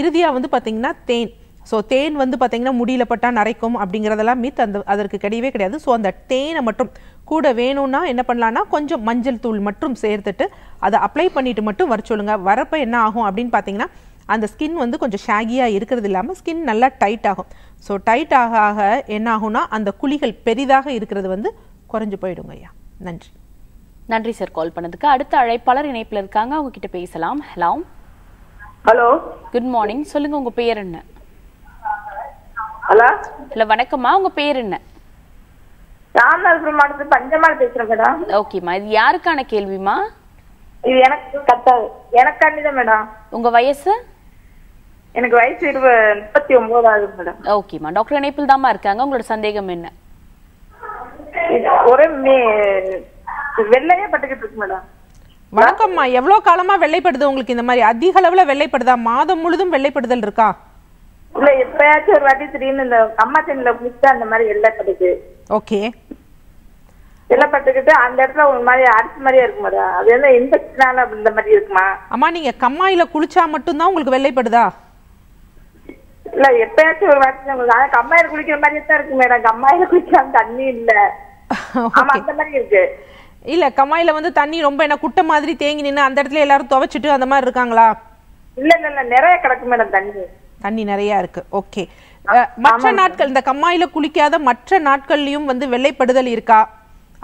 இறுதியாக வந்து பார்த்திங்கன்னா தேன் ஸோ தேன் வந்து பார்த்திங்கன்னா முடியல பட்டா நரைக்கும் அப்படிங்கிறதெல்லாம் மித் அந்த அதற்கு கிடையவே கிடையாது ஸோ அந்த தேனை மட்டும் கூட வேணும்னா என்ன பண்ணலான்னா கொஞ்சம் மஞ்சள் தூள் மட்டும் சேர்த்துட்டு அதை அப்ளை பண்ணிவிட்டு மட்டும் வர சொல்லுங்க வரப்போ என்ன ஆகும் அப்படின்னு பார்த்தீங்கன்னா அந்த ஸ்கின் வந்து கொஞ்சம் ஷேகியாக இருக்கிறது இல்லாமல் ஸ்கின் நல்லா டைட் ஆகும் ஸோ டைட் ஆக ஆக என்ன ஆகும்னா அந்த குழிகள் பெரிதாக இருக்கிறது வந்து குறைஞ்சு போயிடுங்க ஐயா நன்றி நன்றி சார் கால் பண்ணதுக்கு அடுத்த அழைப்பாளர் இணைப்பில் இருக்காங்க அவங்க கிட்ட பேசலாம் ஹலோ ஹலோ குட் மார்னிங் சொல்லுங்க உங்க பேர் என்ன ஹலோ வணக்கம்மா உங்க பேர் என்ன பேசுறேன் மேடம் ஓகேம்மா இது யாருக்கான கேள்விமா இது எனக்கு கத்தாது மேடம் உங்க வயசு எனக்கு வயசு முப்பத்தி ஒன்பது ஆகுது மேடம் ஓகேம்மா டாக்டர் இணைப்பில் தாம்மா இருக்காங்க உங்களோட சந்தேகம் என்ன ஒரே வெள்ளையே பட்டுக்கிட்டு இருக்கு மேடம் வணக்கம்மா எவ்வளவு காலமா வெள்ளைப்படுது உங்களுக்கு இந்த மாதிரி அதிக அளவுல வெள்ளைப்படுதா மாதம் முழுதும் வெள்ளைப்படுதல் இருக்கா இல்ல எப்பயாச்சும் ஒரு வாட்டி திடீர்னு இந்த அம்மா தண்ணில குளிச்சுட்டு அந்த மாதிரி வெள்ளை பட்டுக்கு ஓகே வெள்ளை பட்டுக்கிட்டு அந்த இடத்துல ஒரு மாதிரி அரிசி மாதிரியா இருக்குமா அது என்ன இன்ஃபெக்ஷனால இந்த மாதிரி இருக்குமா அம்மா நீங்க கம்மாயில குளிச்சா மட்டும்தான் உங்களுக்கு வெள்ளைப்படுதா இல்ல எப்பயாச்சும் ஒரு வாட்டி உங்களுக்கு ஆனா கம்மாயில குளிக்கிற மாதிரியே தான் இருக்கு மேடம் கம்மாயில குளிச்சா தண்ணி இல்ல ஆமா அந்த மாதிரி இருக்கு இல்ல கம்மாயில வந்து தண்ணி ரொம்ப என்ன குட்டை மாதிரி தேங்கி நின்னு அந்த இடத்துல எல்லாரும் துவைச்சிட்டு அந்த மாதிரி இருக்காங்களா இல்ல இல்ல இல்ல நிறைய கிடக்கு மேடம் தண்ணி தண்ணி நிறைய இருக்கு ஓகே மற்ற நாட்கள் இந்த கம்மாயில குளிக்காத மற்ற நாட்கள்லயும் வந்து வெள்ளைப்படுதல் இருக்கா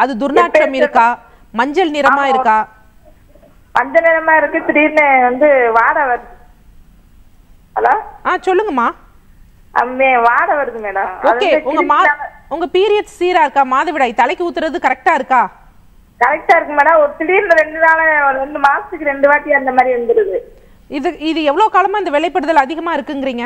அது துர்நாற்றம் இருக்கா மஞ்சள் நிறமா இருக்கா மஞ்சள் நிறமா இருக்கு திடீர்னு வந்து வாட வருது ஹலோ ஆ சொல்லுங்கம்மா வாட வருது மேடம் ஓகே உங்க மா உங்க பீரியட் சீரா இருக்கா மாதவிடாய் தலைக்கு ஊத்துறது கரெக்டா இருக்கா கரெக்டா இருக்கு மேடம் ஒரு திடீர்னு ரெண்டு நாள் ரெண்டு மாசத்துக்கு ரெண்டு வாட்டி அந்த மாதிரி வந்துருது இது இது எவ்வளவு காலமா இந்த விலைப்படுதல் அதிகமா இருக்குங்கிறீங்க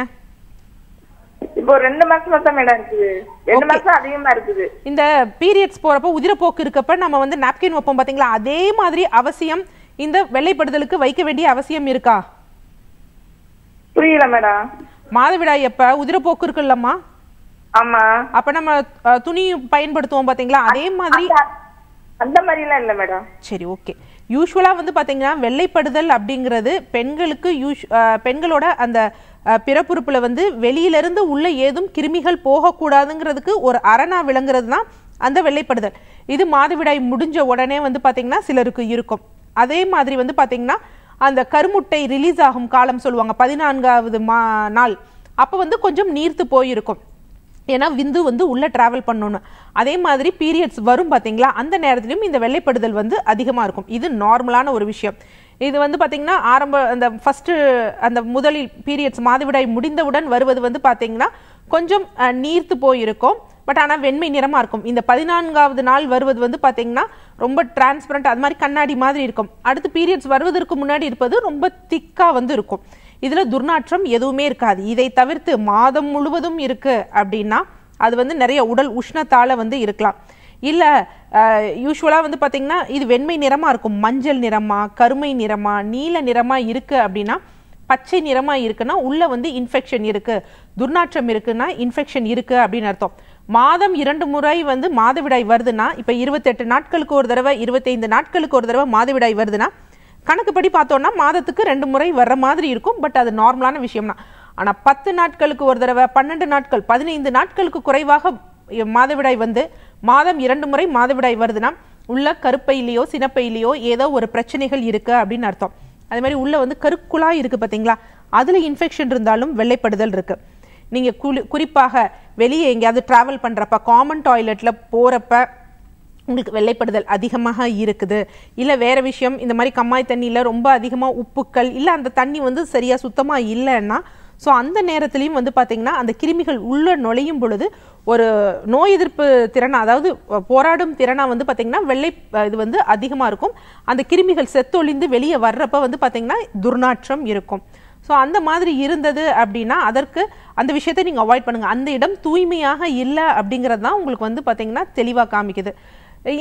இப்போ ரெண்டு மாசமா தான் மேடம் இருக்குது ரெண்டு மாசம் அதிகமா இருக்குது இந்த பீரியட்ஸ் போறப்ப உதிரப்போக்கு இருக்கப்ப நம்ம வந்து நாப்கின் வைப்போம் பாத்தீங்களா அதே மாதிரி அவசியம் இந்த வெள்ளைப்படுதலுக்கு வைக்க வேண்டிய அவசியம் இருக்கா புரியல மேடம் மாதவிடாய் எப்ப உதிரப்போக்கு இருக்குல்லம்மா ஆமா அப்ப நம்ம துணி பயன்படுத்துவோம் பாத்தீங்களா அதே மாதிரி அந்த மாதிரி எல்லாம் இல்ல மேடம் சரி ஓகே யூஸ்வலாக வந்து பார்த்திங்கன்னா வெள்ளைப்படுதல் அப்படிங்கிறது பெண்களுக்கு யூஷ் பெண்களோட அந்த பிறப்புறுப்பில் வந்து வெளியிலேருந்து உள்ளே ஏதும் கிருமிகள் போகக்கூடாதுங்கிறதுக்கு ஒரு அரணாக விளங்குறது தான் அந்த வெள்ளைப்படுதல் இது மாதவிடாய் முடிஞ்ச உடனே வந்து பார்த்திங்கன்னா சிலருக்கு இருக்கும் அதே மாதிரி வந்து பார்த்திங்கன்னா அந்த கருமுட்டை ரிலீஸ் ஆகும் காலம் சொல்லுவாங்க பதினான்காவது மா நாள் அப்போ வந்து கொஞ்சம் நீர்த்து போயிருக்கும் ஏன்னா விந்து வந்து உள்ளே ட்ராவல் பண்ணணும் அதே மாதிரி பீரியட்ஸ் வரும் பார்த்தீங்களா அந்த நேரத்துலையும் இந்த வெள்ளைப்படுதல் வந்து அதிகமாக இருக்கும் இது நார்மலான ஒரு விஷயம் இது வந்து பார்த்திங்கன்னா ஆரம்ப அந்த ஃபஸ்ட்டு அந்த முதலில் பீரியட்ஸ் மாதவிடாய் முடிந்தவுடன் வருவது வந்து பார்த்திங்கன்னா கொஞ்சம் நீர்த்து போயிருக்கும் பட் ஆனால் வெண்மை நிறமாக இருக்கும் இந்த பதினான்காவது நாள் வருவது வந்து பார்த்திங்கன்னா ரொம்ப டிரான்ஸ்பரண்ட் அது மாதிரி கண்ணாடி மாதிரி இருக்கும் அடுத்து பீரியட்ஸ் வருவதற்கு முன்னாடி இருப்பது ரொம்ப திக்காக வந்து இருக்கும் இதில் துர்நாற்றம் எதுவுமே இருக்காது இதை தவிர்த்து மாதம் முழுவதும் இருக்குது அப்படின்னா அது வந்து நிறைய உடல் உஷ்ணத்தால் வந்து இருக்கலாம் இல்லை யூஸ்வலாக வந்து பார்த்திங்கன்னா இது வெண்மை நிறமாக இருக்கும் மஞ்சள் நிறமாக கருமை நிறமாக நீல நிறமாக இருக்குது அப்படின்னா பச்சை நிறமாக இருக்குன்னா உள்ளே வந்து இன்ஃபெக்ஷன் இருக்குது துர்நாற்றம் இருக்குன்னா இன்ஃபெக்ஷன் இருக்குது அப்படின்னு அர்த்தம் மாதம் இரண்டு முறை வந்து மாதவிடாய் வருதுன்னா இப்போ இருபத்தெட்டு நாட்களுக்கு ஒரு தடவை இருபத்தைந்து நாட்களுக்கு ஒரு தடவை மாதவிடாய் வருதுன்னா கணக்குப்படி பார்த்தோன்னா மாதத்துக்கு ரெண்டு முறை வர்ற மாதிரி இருக்கும் பட் அது நார்மலான விஷயம்னா ஆனால் பத்து நாட்களுக்கு ஒரு தடவை பன்னெண்டு நாட்கள் பதினைந்து நாட்களுக்கு குறைவாக மாதவிடாய் வந்து மாதம் இரண்டு முறை மாதவிடாய் வருதுன்னா உள்ள கருப்பையிலையோ சினப்பையிலையோ ஏதோ ஒரு பிரச்சனைகள் இருக்குது அப்படின்னு அர்த்தம் அதே மாதிரி உள்ளே வந்து கருக்குழாய் இருக்குது பார்த்தீங்களா அதில் இன்ஃபெக்ஷன் இருந்தாலும் வெள்ளைப்படுதல் இருக்குது நீங்கள் குறிப்பாக வெளியே எங்கேயாவது ட்ராவல் பண்ணுறப்ப காமன் டாய்லெட்டில் போகிறப்ப உங்களுக்கு வெள்ளைப்படுதல் அதிகமாக இருக்குது இல்லை வேறு விஷயம் இந்த மாதிரி கம்மாய் தண்ணியில் ரொம்ப அதிகமாக உப்புக்கள் இல்லை அந்த தண்ணி வந்து சரியாக சுத்தமாக இல்லைன்னா ஸோ அந்த நேரத்துலையும் வந்து பார்த்திங்கன்னா அந்த கிருமிகள் உள்ளே நுழையும் பொழுது ஒரு நோய் எதிர்ப்பு திறனை அதாவது போராடும் திறனாக வந்து பார்த்திங்கன்னா வெள்ளை இது வந்து அதிகமாக இருக்கும் அந்த கிருமிகள் செத்தொழிந்து வெளியே வர்றப்ப வந்து பார்த்திங்கன்னா துர்நாற்றம் இருக்கும் ஸோ அந்த மாதிரி இருந்தது அப்படின்னா அதற்கு அந்த விஷயத்தை நீங்கள் அவாய்ட் பண்ணுங்கள் அந்த இடம் தூய்மையாக இல்லை அப்படிங்கிறது தான் உங்களுக்கு வந்து பார்த்திங்கன்னா தெளிவாக காமிக்குது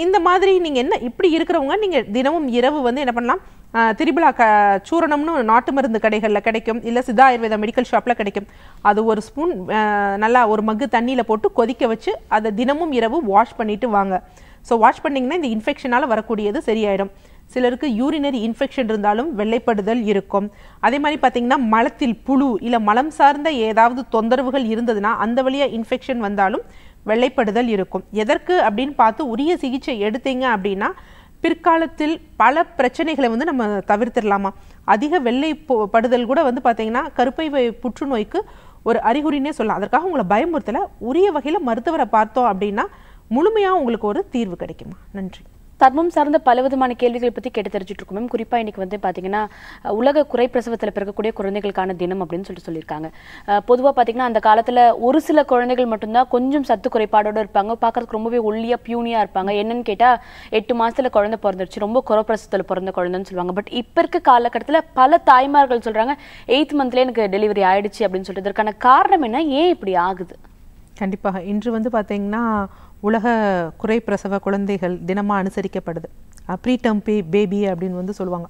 இந்த மாதிரி நீங்கள் என்ன இப்படி இருக்கிறவங்க நீங்கள் தினமும் இரவு வந்து என்ன பண்ணலாம் திரிபுலா க சூரணம்னு நாட்டு மருந்து கடைகளில் கிடைக்கும் இல்லை சித்தா ஆயுர்வேத மெடிக்கல் ஷாப்பில் கிடைக்கும் அது ஒரு ஸ்பூன் நல்லா ஒரு மக்கு தண்ணியில் போட்டு கொதிக்க வச்சு அதை தினமும் இரவு வாஷ் பண்ணிவிட்டு வாங்க ஸோ வாஷ் பண்ணிங்கன்னா இந்த இன்ஃபெக்ஷனால் வரக்கூடியது சரியாயிடும் சிலருக்கு யூரினரி இன்ஃபெக்ஷன் இருந்தாலும் வெள்ளைப்படுதல் இருக்கும் அதே மாதிரி பார்த்திங்கன்னா மலத்தில் புழு இல்லை மலம் சார்ந்த ஏதாவது தொந்தரவுகள் இருந்ததுன்னா அந்த வழியாக இன்ஃபெக்ஷன் வந்தாலும் வெள்ளைப்படுதல் இருக்கும் எதற்கு அப்படின்னு பார்த்து உரிய சிகிச்சை எடுத்தீங்க அப்படின்னா பிற்காலத்தில் பல பிரச்சனைகளை வந்து நம்ம தவிர்த்திடலாமா அதிக வெள்ளை படுதல் கூட வந்து பார்த்தீங்கன்னா கருப்பை புற்றுநோய்க்கு ஒரு அறிகுறினே சொல்லலாம் அதற்காக உங்களை பயமுறுத்தலை உரிய வகையில் மருத்துவரை பார்த்தோம் அப்படின்னா முழுமையாக உங்களுக்கு ஒரு தீர்வு கிடைக்குமா நன்றி தர்மம் சார்ந்த பல விதமான கேள்விகள் பத்தி கேட்டு தெரிஞ்சுட்டு இருக்கோம் மேம் குறிப்பாக இன்றைக்கி வந்து பார்த்தீங்கன்னா உலக குறை பிரசவத்துல பிறக்கக்கூடிய குழந்தைகளுக்கான தினம் அப்படின்னு சொல்லிட்டு சொல்லியிருக்காங்க பொதுவா பார்த்தீங்கன்னா அந்த காலத்துல ஒரு சில குழந்தைகள் மட்டும்தான் கொஞ்சம் சத்து குறைபாடோட இருப்பாங்க பாக்குறதுக்கு ரொம்பவே ஒல்லியா பியூனியா இருப்பாங்க என்னன்னு கேட்டால் எட்டு மாசத்துல குழந்தை பிறந்துருச்சு ரொம்ப பிரசவத்தில் பிறந்த குழந்தைன்னு சொல்லுவாங்க பட் இப்போ இருக்க காலகட்டத்தில் பல தாய்மார்கள் சொல்றாங்க எயித் மந்த்ல எனக்கு டெலிவரி ஆயிடுச்சு அப்படின்னு சொல்லிட்டு இதற்கான காரணம் என்ன ஏன் இப்படி ஆகுது கண்டிப்பாக இன்று வந்து பார்த்தீங்கன்னா உலக குறைப்பிரசவ குழந்தைகள் தினமாக அனுசரிக்கப்படுது ப்ரீ டேர்ம் பே பேபி அப்படின்னு வந்து சொல்லுவாங்க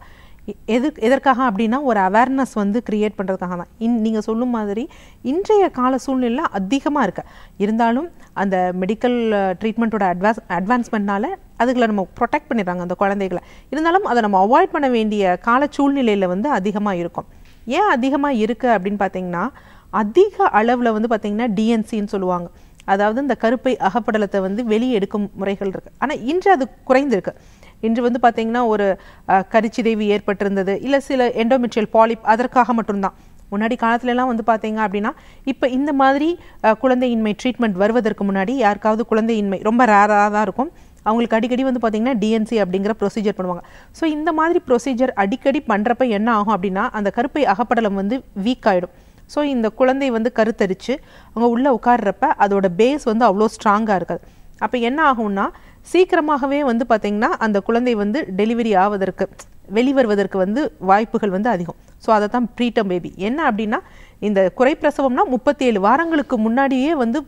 எது எதற்காக அப்படின்னா ஒரு அவேர்னஸ் வந்து க்ரியேட் பண்ணுறதுக்காக தான் இன் நீங்கள் சொல்லும் மாதிரி இன்றைய கால சூழ்நிலை அதிகமாக இருக்கு இருந்தாலும் அந்த மெடிக்கல் ட்ரீட்மெண்ட்டோட அட்வான்ஸ் அட்வான்ஸ்மெண்ட்னால அதுகளை நம்ம ப்ரொடெக்ட் பண்ணிடுறாங்க அந்த குழந்தைகளை இருந்தாலும் அதை நம்ம அவாய்ட் பண்ண வேண்டிய கால சூழ்நிலையில் வந்து அதிகமாக இருக்கும் ஏன் அதிகமாக இருக்குது அப்படின்னு பார்த்தீங்கன்னா அதிக அளவில் வந்து பார்த்திங்கன்னா டிஎன்சின்னு சொல்லுவாங்க அதாவது இந்த கருப்பை அகப்படலத்தை வந்து வெளியே எடுக்கும் முறைகள் இருக்குது ஆனால் இன்று அது குறைந்திருக்கு இன்று வந்து பார்த்திங்கன்னா ஒரு கரிச்சிதைவு ஏற்பட்டிருந்தது இல்லை சில எண்டோமெட்ரியல் பாலிப் அதற்காக மட்டும்தான் முன்னாடி காலத்துலலாம் வந்து பார்த்தீங்க அப்படின்னா இப்போ இந்த மாதிரி குழந்தையின்மை ட்ரீட்மெண்ட் வருவதற்கு முன்னாடி யாருக்காவது குழந்தையின்மை ரொம்ப ரேராக தான் இருக்கும் அவங்களுக்கு அடிக்கடி வந்து பார்த்திங்கன்னா டிஎன்சி அப்படிங்கிற ப்ரொசீஜர் பண்ணுவாங்க ஸோ இந்த மாதிரி ப்ரொசீஜர் அடிக்கடி பண்ணுறப்ப என்ன ஆகும் அப்படின்னா அந்த கருப்பை அகப்படலம் வந்து வீக் ஆகிடும் ஸோ இந்த குழந்தை வந்து கருத்தரித்து அவங்க உள்ளே உட்காடுறப்ப அதோட பேஸ் வந்து அவ்வளோ ஸ்ட்ராங்காக இருக்காது அப்போ என்ன ஆகும்னா சீக்கிரமாகவே வந்து பார்த்திங்கன்னா அந்த குழந்தை வந்து டெலிவரி ஆவதற்கு வெளிவருவதற்கு வந்து வாய்ப்புகள் வந்து அதிகம் ஸோ அதை தான் ப்ரீட்டம் பேபி என்ன அப்படின்னா இந்த குறைப்பிரசவம்னா முப்பத்தேழு வாரங்களுக்கு முன்னாடியே வந்து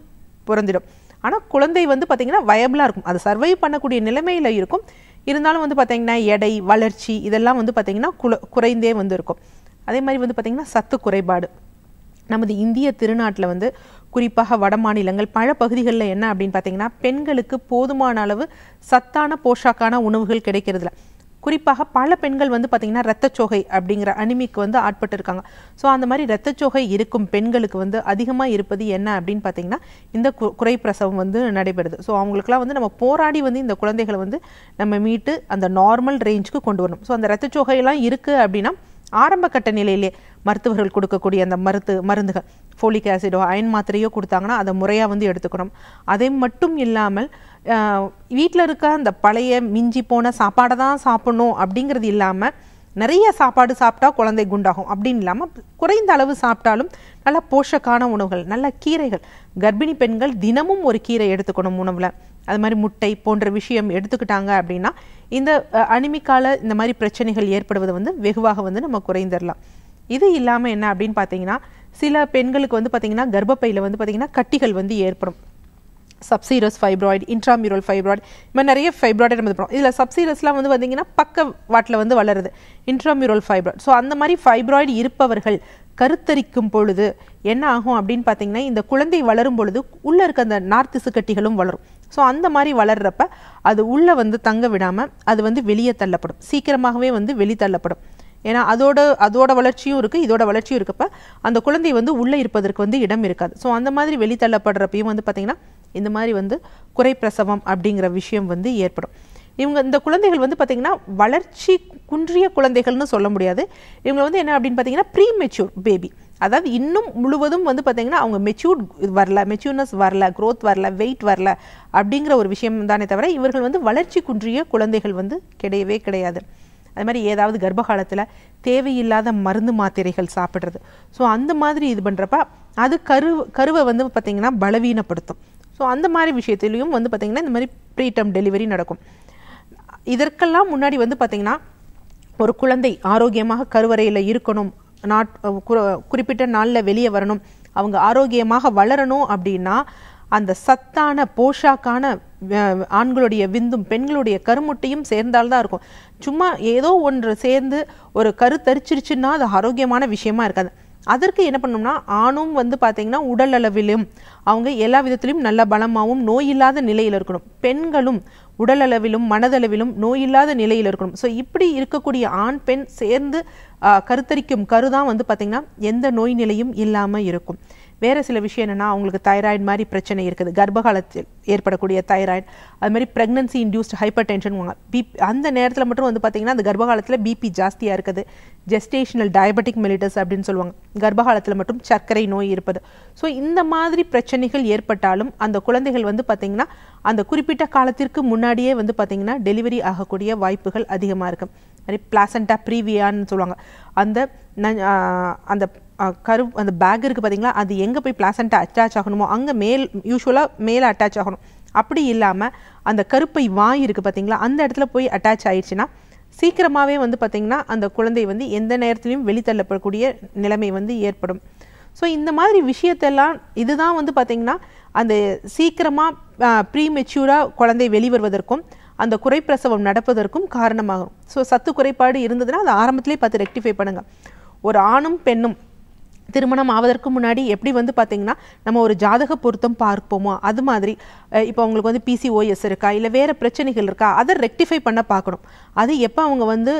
பிறந்துடும் ஆனால் குழந்தை வந்து பார்த்திங்கன்னா வயபிளாக இருக்கும் அது சர்வை பண்ணக்கூடிய நிலைமையில் இருக்கும் இருந்தாலும் வந்து பார்த்திங்கன்னா எடை வளர்ச்சி இதெல்லாம் வந்து பார்த்திங்கன்னா குறைந்தே வந்து இருக்கும் அதே மாதிரி வந்து பார்த்திங்கன்னா சத்து குறைபாடு நமது இந்திய திருநாட்டில் வந்து குறிப்பாக வட மாநிலங்கள் பல பகுதிகளில் என்ன அப்படின்னு பார்த்தீங்கன்னா பெண்களுக்கு போதுமான அளவு சத்தான போஷாக்கான உணவுகள் கிடைக்கிறதுல குறிப்பாக பல பெண்கள் வந்து பார்த்திங்கன்னா ரத்தச்சோகை அப்படிங்கிற அனிமிக்கு வந்து ஆட்பட்டிருக்காங்க ஸோ அந்த மாதிரி ரத்தச்சோகை இருக்கும் பெண்களுக்கு வந்து அதிகமாக இருப்பது என்ன அப்படின்னு பார்த்தீங்கன்னா இந்த குறை பிரசவம் வந்து நடைபெறுது ஸோ அவங்களுக்குலாம் வந்து நம்ம போராடி வந்து இந்த குழந்தைகளை வந்து நம்ம மீட்டு அந்த நார்மல் ரேஞ்சுக்கு கொண்டு வரணும் ஸோ அந்த ரத்தச்சோகையெல்லாம் இருக்குது அப்படின்னா ஆரம்ப கட்ட நிலையிலே மருத்துவர்கள் கொடுக்கக்கூடிய அந்த மருத்து மருந்துகள் ஃபோலிக் ஆசிடோ அயன் மாத்திரையோ கொடுத்தாங்கன்னா அதை முறையாக வந்து எடுத்துக்கணும் அதை மட்டும் இல்லாமல் வீட்டில் இருக்க அந்த பழைய மிஞ்சி போன சாப்பாடை தான் சாப்பிடணும் அப்படிங்கிறது இல்லாமல் நிறைய சாப்பாடு சாப்பிட்டா குழந்தை குண்டாகும் அப்படின்னு இல்லாமல் குறைந்த அளவு சாப்பிட்டாலும் நல்ல போஷக்கான உணவுகள் நல்ல கீரைகள் கர்ப்பிணி பெண்கள் தினமும் ஒரு கீரை எடுத்துக்கணும் உணவில் அது மாதிரி முட்டை போன்ற விஷயம் எடுத்துக்கிட்டாங்க அப்படின்னா இந்த அனிமிக்கால இந்த மாதிரி பிரச்சனைகள் ஏற்படுவது வந்து வெகுவாக வந்து நம்ம குறைந்துடலாம் இது இல்லாமல் என்ன அப்படின்னு பார்த்தீங்கன்னா சில பெண்களுக்கு வந்து பார்த்திங்கன்னா கர்ப்பப்பையில் வந்து பார்த்திங்கன்னா கட்டிகள் வந்து ஏற்படும் சப்சீரஸ் ஃபைப்ராய்டு இன்ட்ராமியூரல் ஃபைப்ராய்டு இது மாதிரி நிறைய ஃபைப்ராய்டு நம்ம இதில் சப்சீரஸ்லாம் வந்து பார்த்திங்கன்னா பக்க வாட்டில் வந்து வளருது இன்ட்ராமியூரல் ஃபைப்ராய்டு ஸோ அந்த மாதிரி ஃபைப்ராய்டு இருப்பவர்கள் கருத்தரிக்கும் பொழுது என்ன ஆகும் அப்படின்னு பார்த்தீங்கன்னா இந்த குழந்தை வளரும் பொழுது உள்ளே இருக்க அந்த நார்த்திசு கட்டிகளும் வளரும் ஸோ அந்த மாதிரி வளர்கிறப்ப அது உள்ளே வந்து தங்க விடாமல் அது வந்து வெளியே தள்ளப்படும் சீக்கிரமாகவே வந்து வெளி தள்ளப்படும் ஏன்னா அதோட அதோட வளர்ச்சியும் இருக்குது இதோட வளர்ச்சியும் இருக்கப்ப அந்த குழந்தை வந்து உள்ளே இருப்பதற்கு வந்து இடம் இருக்காது ஸோ அந்த மாதிரி வெளித்தள்ளப்படுறப்பையும் வந்து பார்த்திங்கன்னா இந்த மாதிரி வந்து குறைப்பிரசவம் அப்படிங்கிற விஷயம் வந்து ஏற்படும் இவங்க இந்த குழந்தைகள் வந்து பார்த்திங்கன்னா வளர்ச்சி குன்றிய குழந்தைகள்னு சொல்ல முடியாது இவங்க வந்து என்ன அப்படின்னு பார்த்தீங்கன்னா ப்ரீமெச்சூர் பேபி அதாவது இன்னும் முழுவதும் வந்து பார்த்திங்கன்னா அவங்க மெச்சூர்ட் வரல மெச்சூர்னஸ் வரல க்ரோத் வரல வெயிட் வரல அப்படிங்கிற ஒரு விஷயம் தானே தவிர இவர்கள் வந்து வளர்ச்சி குன்றிய குழந்தைகள் வந்து கிடையவே கிடையாது அது மாதிரி ஏதாவது கர்ப்பகாலத்தில் தேவையில்லாத மருந்து மாத்திரைகள் சாப்பிட்றது ஸோ அந்த மாதிரி இது பண்ணுறப்ப அது கரு கருவை வந்து பார்த்திங்கன்னா பலவீனப்படுத்தும் ஸோ அந்த மாதிரி விஷயத்துலேயும் வந்து பார்த்திங்கன்னா இந்த மாதிரி ப்ரீடம் டெலிவரி நடக்கும் இதற்கெல்லாம் முன்னாடி வந்து பார்த்திங்கன்னா ஒரு குழந்தை ஆரோக்கியமாக கருவறையில் இருக்கணும் நாட் குறிப்பிட்ட நாளில் வெளியே வரணும் அவங்க ஆரோக்கியமாக வளரணும் அப்படின்னா அந்த சத்தான போஷாக்கான ஆண்களுடைய விந்தும் பெண்களுடைய கருமுட்டையும் சேர்ந்தால்தான் இருக்கும் சும்மா ஏதோ ஒன்று சேர்ந்து ஒரு கரு தரிச்சிருச்சுன்னா அது ஆரோக்கியமான விஷயமா இருக்காது அதற்கு என்ன பண்ணணும்னா ஆணும் வந்து பார்த்திங்கன்னா உடல் அளவிலும் அவங்க எல்லா விதத்திலையும் நல்ல பலமாகவும் நோய் இல்லாத நிலையில் இருக்கணும் பெண்களும் உடலளவிலும் மனதளவிலும் நோயில்லாத நிலையில் இருக்கணும் ஸோ இப்படி இருக்கக்கூடிய ஆண் பெண் சேர்ந்து கருத்தரிக்கும் கருதான் வந்து பார்த்திங்கன்னா எந்த நோய் நிலையும் இல்லாமல் இருக்கும் வேறு சில விஷயம் என்னென்னா அவங்களுக்கு தைராய்டு மாதிரி பிரச்சனை இருக்குது கர்ப்பகாலத்தில் ஏற்படக்கூடிய தைராய்டு அது மாதிரி pregnancy induced hypertension BP அந்த நேரத்தில் மட்டும் வந்து பார்த்திங்கன்னா அந்த கர்ப்பகாலத்தில் பிபி ஜாஸ்தியாக இருக்குது ஜெஸ்டேஷனல் டயபெட்டிக் மெலிடஸ் அப்படின்னு சொல்லுவாங்க கர்ப்பகாலத்தில் மட்டும் சர்க்கரை நோய் இருப்பது ஸோ இந்த மாதிரி பிரச்சனைகள் ஏற்பட்டாலும் அந்த குழந்தைகள் வந்து பார்த்திங்கன்னா அந்த குறிப்பிட்ட காலத்திற்கு முன்னாடியே வந்து பார்த்திங்கன்னா டெலிவரி ஆகக்கூடிய வாய்ப்புகள் அதிகமாக இருக்கும் நிறைய பிளாசண்டா ப்ரீவியான்னு சொல்லுவாங்க அந்த அந்த கரு அந்த பேக் இருக்குது பார்த்தீங்களா அது எங்கே போய் பிளாசண்டா அட்டாச் ஆகணுமோ அங்கே மேல் யூஸ்வலாக மேலே அட்டாச் ஆகணும் அப்படி இல்லாமல் அந்த கருப்பை வாய் இருக்குது பார்த்தீங்களா அந்த இடத்துல போய் அட்டாச் ஆயிடுச்சுன்னா சீக்கிரமாகவே வந்து பார்த்திங்கன்னா அந்த குழந்தை வந்து எந்த நேரத்துலையும் வெளித்தள்ளப்படக்கூடிய நிலைமை வந்து ஏற்படும் ஸோ இந்த மாதிரி விஷயத்தெல்லாம் இதுதான் வந்து பார்த்திங்கன்னா அந்த சீக்கிரமாக ப்ரீமெச்சூராக குழந்தை வெளிவருவதற்கும் அந்த குறைப்பிரசவம் நடப்பதற்கும் காரணமாகும் ஸோ சத்து குறைபாடு இருந்ததுன்னா அதை ஆரம்பத்திலே பார்த்து ரெக்டிஃபை பண்ணுங்கள் ஒரு ஆணும் பெண்ணும் திருமணம் ஆவதற்கு முன்னாடி எப்படி வந்து பார்த்திங்கன்னா நம்ம ஒரு ஜாதக பொருத்தம் பார்ப்போமோ அது மாதிரி இப்போ அவங்களுக்கு வந்து பிசிஓஎஸ் இருக்கா இல்லை வேறு பிரச்சனைகள் இருக்கா அதை ரெக்டிஃபை பண்ண பார்க்கணும் அது எப்போ அவங்க வந்து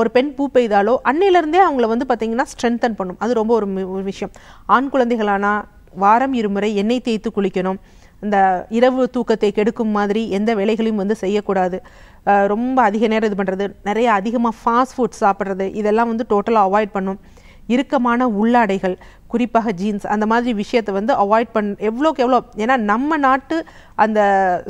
ஒரு பெண் பூ பெய்தாலோ அன்னையிலேருந்தே அவங்கள வந்து பார்த்திங்கன்னா ஸ்ட்ரென்தன் பண்ணும் அது ரொம்ப ஒரு விஷயம் ஆண் குழந்தைகளானால் வாரம் இருமுறை எண்ணெய் தேய்த்து குளிக்கணும் இந்த இரவு தூக்கத்தை கெடுக்கும் மாதிரி எந்த வேலைகளையும் வந்து செய்யக்கூடாது ரொம்ப அதிக நேரம் இது பண்ணுறது நிறைய அதிகமாக ஃபாஸ்ட் ஃபுட் சாப்பிட்றது இதெல்லாம் வந்து டோட்டலாக அவாய்ட் பண்ணும் இறுக்கமான உள்ளாடைகள் குறிப்பாக ஜீன்ஸ் அந்த மாதிரி விஷயத்தை வந்து அவாய்ட் பண் எவ்வளோக்கு எவ்வளோ ஏன்னா நம்ம நாட்டு அந்த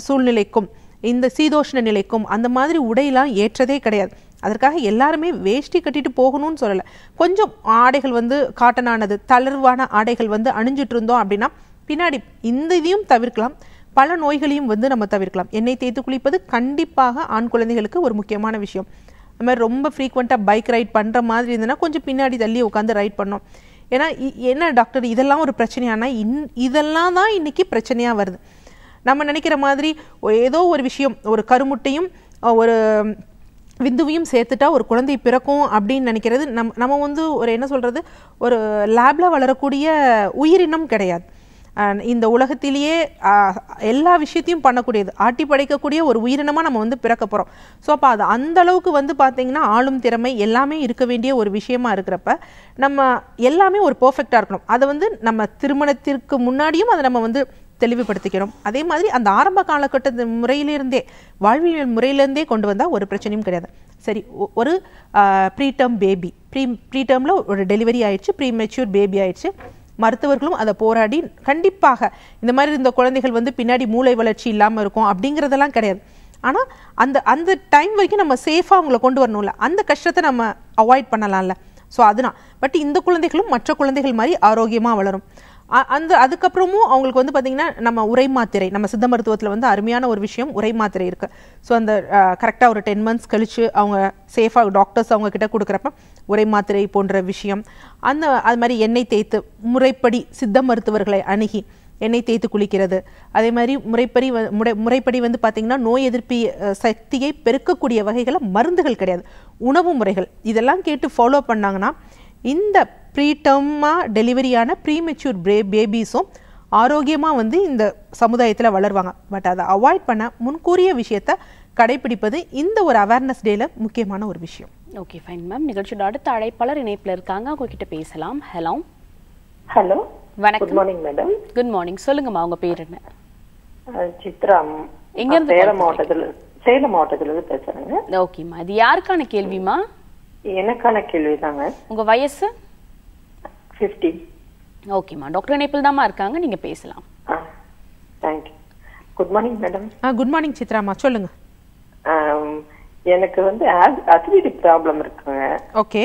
சூழ்நிலைக்கும் இந்த சீதோஷ்ண நிலைக்கும் அந்த மாதிரி உடையெல்லாம் ஏற்றதே கிடையாது அதற்காக எல்லாருமே வேஷ்டி கட்டிட்டு போகணும்னு சொல்லலை கொஞ்சம் ஆடைகள் வந்து காட்டனானது தளர்வான ஆடைகள் வந்து அணிஞ்சிட்டு இருந்தோம் அப்படின்னா பின்னாடி இந்த இதையும் தவிர்க்கலாம் பல நோய்களையும் வந்து நம்ம தவிர்க்கலாம் எண்ணெய் தேய்த்து குளிப்பது கண்டிப்பாக ஆண் குழந்தைகளுக்கு ஒரு முக்கியமான விஷயம் அது மாதிரி ரொம்ப ஃப்ரீக்வெண்ட்டாக பைக் ரைட் பண்ணுற மாதிரி இருந்ததுன்னா கொஞ்சம் பின்னாடி தள்ளி உட்காந்து ரைட் பண்ணோம் ஏன்னா என்ன டாக்டர் இதெல்லாம் ஒரு பிரச்சனையானா இன் இதெல்லாம் தான் இன்றைக்கி பிரச்சனையாக வருது நம்ம நினைக்கிற மாதிரி ஏதோ ஒரு விஷயம் ஒரு கருமுட்டையும் ஒரு விந்துவையும் சேர்த்துட்டா ஒரு குழந்தை பிறக்கும் அப்படின்னு நினைக்கிறது நம் நம்ம வந்து ஒரு என்ன சொல்கிறது ஒரு லேபில் வளரக்கூடிய உயிரினம் கிடையாது இந்த உலகத்திலேயே எல்லா விஷயத்தையும் பண்ணக்கூடியது ஆட்டி படைக்கக்கூடிய ஒரு உயிரினமாக நம்ம வந்து பிறக்க போகிறோம் ஸோ அப்போ அது அந்த அளவுக்கு வந்து பார்த்திங்கன்னா ஆளும் திறமை எல்லாமே இருக்க வேண்டிய ஒரு விஷயமா இருக்கிறப்ப நம்ம எல்லாமே ஒரு பர்ஃபெக்டாக இருக்கணும் அதை வந்து நம்ம திருமணத்திற்கு முன்னாடியும் அதை நம்ம வந்து தெளிவுபடுத்திக்கணும் அதே மாதிரி அந்த ஆரம்ப காலகட்ட முறையிலிருந்தே வாழ்வியல் முறையிலேருந்தே கொண்டு வந்தால் ஒரு பிரச்சனையும் கிடையாது சரி ஒரு preterm baby pre pre டேர்மில் ஒரு டெலிவரி ஆயிடுச்சு ப்ரீ மெச்சூர் பேபி ஆயிடுச்சு மருத்துவர்களும் அதை போராடி கண்டிப்பாக இந்த மாதிரி இந்த குழந்தைகள் வந்து பின்னாடி மூளை வளர்ச்சி இல்லாமல் இருக்கும் அப்படிங்கிறதெல்லாம் கிடையாது ஆனால் அந்த அந்த டைம் வரைக்கும் நம்ம சேஃபாக அவங்கள கொண்டு வரணும்ல அந்த கஷ்டத்தை நம்ம அவாய்ட் பண்ணலாம்ல ஸோ அதுதான் பட் இந்த குழந்தைகளும் மற்ற குழந்தைகள் மாதிரி ஆரோக்கியமாக வளரும் அந்த அதுக்கப்புறமும் அவங்களுக்கு வந்து பார்த்திங்கன்னா நம்ம உரை மாத்திரை நம்ம சித்த மருத்துவத்தில் வந்து அருமையான ஒரு விஷயம் உரை மாத்திரை இருக்குது ஸோ அந்த கரெக்டாக ஒரு டென் மந்த்ஸ் கழித்து அவங்க சேஃபாக டாக்டர்ஸ் அவங்கக்கிட்ட கொடுக்குறப்ப உரை மாத்திரை போன்ற விஷயம் அந்த அது மாதிரி எண்ணெய் தேய்த்து முறைப்படி சித்த மருத்துவர்களை அணுகி எண்ணெய் தேய்த்து குளிக்கிறது அதே மாதிரி முறைப்படி முறை முறைப்படி வந்து பார்த்திங்கன்னா நோய் எதிர்ப்பி சக்தியை பெருக்கக்கூடிய வகைகளை மருந்துகள் கிடையாது உணவு முறைகள் இதெல்லாம் கேட்டு ஃபாலோ பண்ணாங்கன்னா இந்த ப்ரீடம்மாக டெலிவரியான ப்ரீமெச்சூர் பிரே பேபிஸும் ஆரோக்கியமாக வந்து இந்த சமுதாயத்தில் வளருவாங்க பட் அதை அவாய்ட் பண்ண முன்கூறிய விஷயத்தை கடைபிடிப்பது இந்த ஒரு அவேர்னஸ் டேல முக்கியமான ஒரு விஷயம் ஓகே ஃபைன் மேம் நிகழ்ச்சியோட அடுத்த அழைப்பாளர் இணைப்பில் இருக்காங்க அவங்க கிட்ட பேசலாம் ஹலோ ஹலோ வணக்கம் good morning madam good morning சொல்லுங்கம்மா உங்க பேர் என்ன சித்ரா எங்க இருந்து சேலம் மாவட்டத்துல சேலம் மாவட்டத்துல இருந்து பேசுறேங்க ஓகேம்மா இது யாருக்கான கேள்விமா எனக்கான கேள்வி தாங்க உங்க வயசு ஃபிஃப்டி ஓகேம்மா டாக்டர் இணைப்பில் தாம்மா இருக்காங்க நீங்க பேசலாம் thank you good morning madam ah good morning சித்ராமா சொல்லுங்க எனக்கு வந்து அசிடிட்டி ப்ராப்ளம் இருக்குங்க ஓகே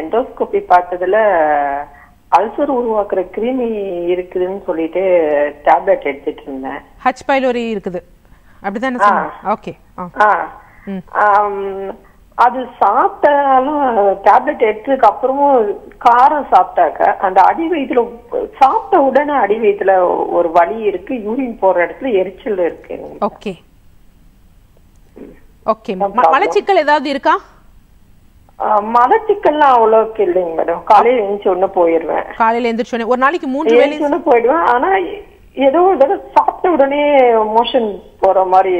எண்டோஸ்கோபி பார்த்ததுல அல்சர் உருவாக்குற கிருமி இருக்குதுன்னு சொல்லிட்டு டேப்லெட் எடுத்துட்டு இருந்தேன் ஹச் பைலோரி இருக்குது அப்படிதானே ஓகே ஆ அது சாப்பிட்டாலும் டேப்லெட் எடுத்ததுக்கு அப்புறமும் காரம் சாப்பிட்டாக்க அந்த அடி வயிற்றுல சாப்பிட்ட உடனே அடி வயிற்றுல ஒரு வலி இருக்கு யூரின் போற இடத்துல எரிச்சல் இருக்கு ஓகே ஓகே மலச்சிக்கல் ஏதாவது இருக்கா மலச்சிக்கல்லாம் அவ்வளவுக்கு இல்லைங்க மேடம் காலையில எழுந்துச்சு உடனே போயிருவேன் காலையில எழுந்திரிச்சு ஒரு நாளைக்கு மூணு வேலை போயிடுவேன் ஆனா ஏதோ ஒரு சாப்பிட்ட உடனே மோஷன் போற மாதிரி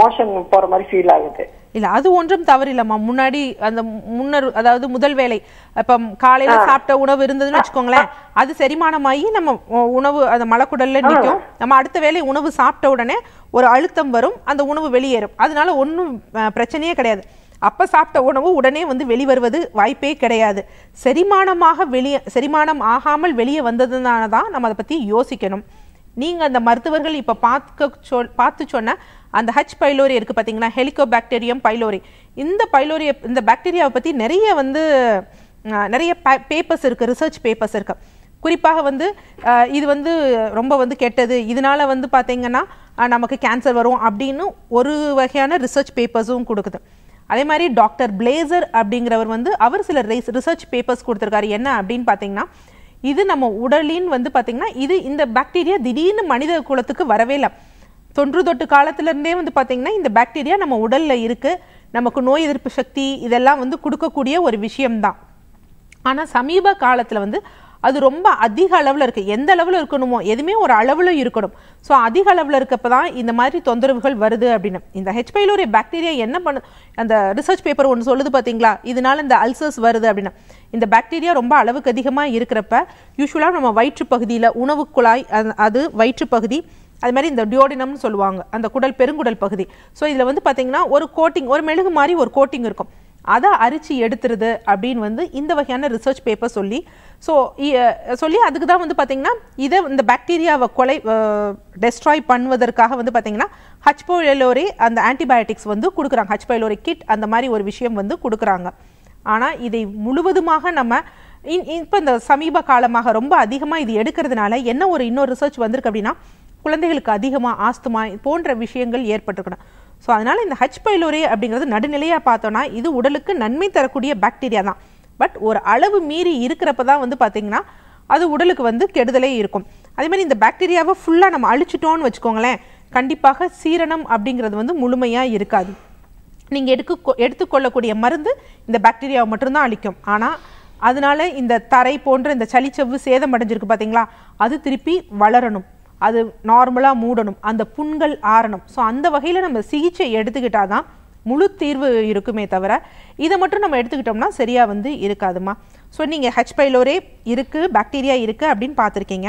மோஷன் போற மாதிரி ஃபீல் ஆகுது இல்லை அது ஒன்றும் தவறில்லம்மா முன்னாடி அந்த முன்னர் அதாவது முதல் வேலை இப்போ காலையில் சாப்பிட்ட உணவு இருந்ததுன்னு வச்சுக்கோங்களேன் அது செரிமானமாகி நம்ம உணவு அந்த மலக்குடல்ல நிற்கும் நம்ம அடுத்த வேலை உணவு சாப்பிட்ட உடனே ஒரு அழுத்தம் வரும் அந்த உணவு வெளியேறும் அதனால ஒன்றும் பிரச்சனையே கிடையாது அப்போ சாப்பிட்ட உணவு உடனே வந்து வெளிவருவது வாய்ப்பே கிடையாது செரிமானமாக வெளியே செரிமானம் ஆகாமல் வெளியே வந்ததுனால தான் நம்ம அதை பற்றி யோசிக்கணும் நீங்கள் அந்த மருத்துவர்கள் இப்போ பார்க்க சொல் பார்த்து சொன்னால் அந்த ஹச் பைலோரி இருக்குது ஹெலிகோ பாக்டீரியம் பைலோரி இந்த பைலோரிய இந்த பாக்டீரியாவை பற்றி நிறைய வந்து நிறைய பேப்பர்ஸ் இருக்குது ரிசர்ச் பேப்பர்ஸ் இருக்குது குறிப்பாக வந்து இது வந்து ரொம்ப வந்து கெட்டது இதனால் வந்து பார்த்திங்கன்னா நமக்கு கேன்சர் வரும் அப்படின்னு ஒரு வகையான ரிசர்ச் பேப்பர்ஸும் கொடுக்குது அதே மாதிரி டாக்டர் பிளேசர் அப்படிங்கிறவர் வந்து அவர் சில ரிசர்ச் பேப்பர்ஸ் கொடுத்துருக்காரு என்ன அப்படின்னு பார்த்தீங்கன்னா இது நம்ம உடலின் வந்து பார்த்திங்கன்னா இது இந்த பாக்டீரியா திடீர்னு மனித குலத்துக்கு வரவே இல்லை தொன்று தொட்டு காலத்துலேருந்தே வந்து பார்த்திங்கன்னா இந்த பாக்டீரியா நம்ம உடலில் இருக்குது நமக்கு நோய் எதிர்ப்பு சக்தி இதெல்லாம் வந்து கொடுக்கக்கூடிய ஒரு விஷயம்தான் ஆனால் சமீப காலத்தில் வந்து அது ரொம்ப அதிக அளவில் இருக்குது எந்த அளவில் இருக்கணுமோ எதுவுமே ஒரு அளவில் இருக்கணும் ஸோ அதிக அளவில் இருக்கப்போ தான் இந்த மாதிரி தொந்தரவுகள் வருது அப்படின்னு இந்த ஹெச்பைலோரிய பாக்டீரியா என்ன பண்ணு அந்த ரிசர்ச் பேப்பர் ஒன்று சொல்லுது பார்த்தீங்களா இதனால இந்த அல்சர்ஸ் வருது அப்படின்னு இந்த பாக்டீரியா ரொம்ப அளவுக்கு அதிகமாக இருக்கிறப்ப யூஸ்வலாக நம்ம வயிற்று பகுதியில் உணவு குழாய் அது வயிற்று பகுதி அது மாதிரி இந்த டியோடினம்னு சொல்லுவாங்க அந்த குடல் பெருங்குடல் பகுதி ஸோ இதில் வந்து பார்த்தீங்கன்னா ஒரு கோட்டிங் ஒரு மெழுகு மாதிரி ஒரு கோட்டிங் இருக்கும் அதை அரிச்சு எடுத்துருது அப்படின்னு வந்து இந்த வகையான ரிசர்ச் பேப்பர் சொல்லி ஸோ சொல்லி அதுக்கு தான் வந்து பார்த்திங்கன்னா இதை இந்த பாக்டீரியாவை கொலை டெஸ்ட்ராய் பண்ணுவதற்காக வந்து பார்த்திங்கன்னா ஹச்பைலோரி அந்த ஆன்டிபயோட்டிக்ஸ் வந்து கொடுக்குறாங்க ஹச்பைலோரி கிட் அந்த மாதிரி ஒரு விஷயம் வந்து கொடுக்குறாங்க ஆனால் இதை முழுவதுமாக நம்ம இப்போ இந்த சமீப காலமாக ரொம்ப அதிகமாக இது எடுக்கிறதுனால என்ன ஒரு இன்னொரு ரிசர்ச் வந்திருக்கு அப்படின்னா குழந்தைகளுக்கு அதிகமாக ஆஸ்துமா போன்ற விஷயங்கள் ஏற்பட்டுருக்கணும் ஸோ அதனால் இந்த ஹச் பைலோரி அப்படிங்கிறது நடுநிலையாக பார்த்தோன்னா இது உடலுக்கு நன்மை தரக்கூடிய பாக்டீரியா தான் பட் ஒரு அளவு மீறி இருக்கிறப்ப தான் வந்து பார்த்திங்கன்னா அது உடலுக்கு வந்து கெடுதலே இருக்கும் அதேமாதிரி இந்த பாக்டீரியாவை ஃபுல்லாக நம்ம அழிச்சிட்டோன்னு வச்சுக்கோங்களேன் கண்டிப்பாக சீரணம் அப்படிங்கிறது வந்து முழுமையாக இருக்காது நீங்கள் எடுக்க எடுத்துக்கொள்ளக்கூடிய மருந்து இந்த பாக்டீரியாவை மட்டும்தான் அழிக்கும் ஆனால் அதனால் இந்த தரை போன்ற இந்த சளிச்சவ்வு சேதம் அடைஞ்சிருக்கு பார்த்தீங்களா அது திருப்பி வளரணும் அது நார்மலாக மூடணும் அந்த புண்கள் ஆறணும் ஸோ அந்த வகையில் நம்ம சிகிச்சை எடுத்துக்கிட்டால் தான் முழு தீர்வு இருக்குமே தவிர இதை மட்டும் நம்ம எடுத்துக்கிட்டோம்னா சரியாக வந்து இருக்காதுமா ஸோ நீங்கள் ஹச் பைலோரே இருக்குது பாக்டீரியா இருக்குது அப்படின்னு பார்த்துருக்கீங்க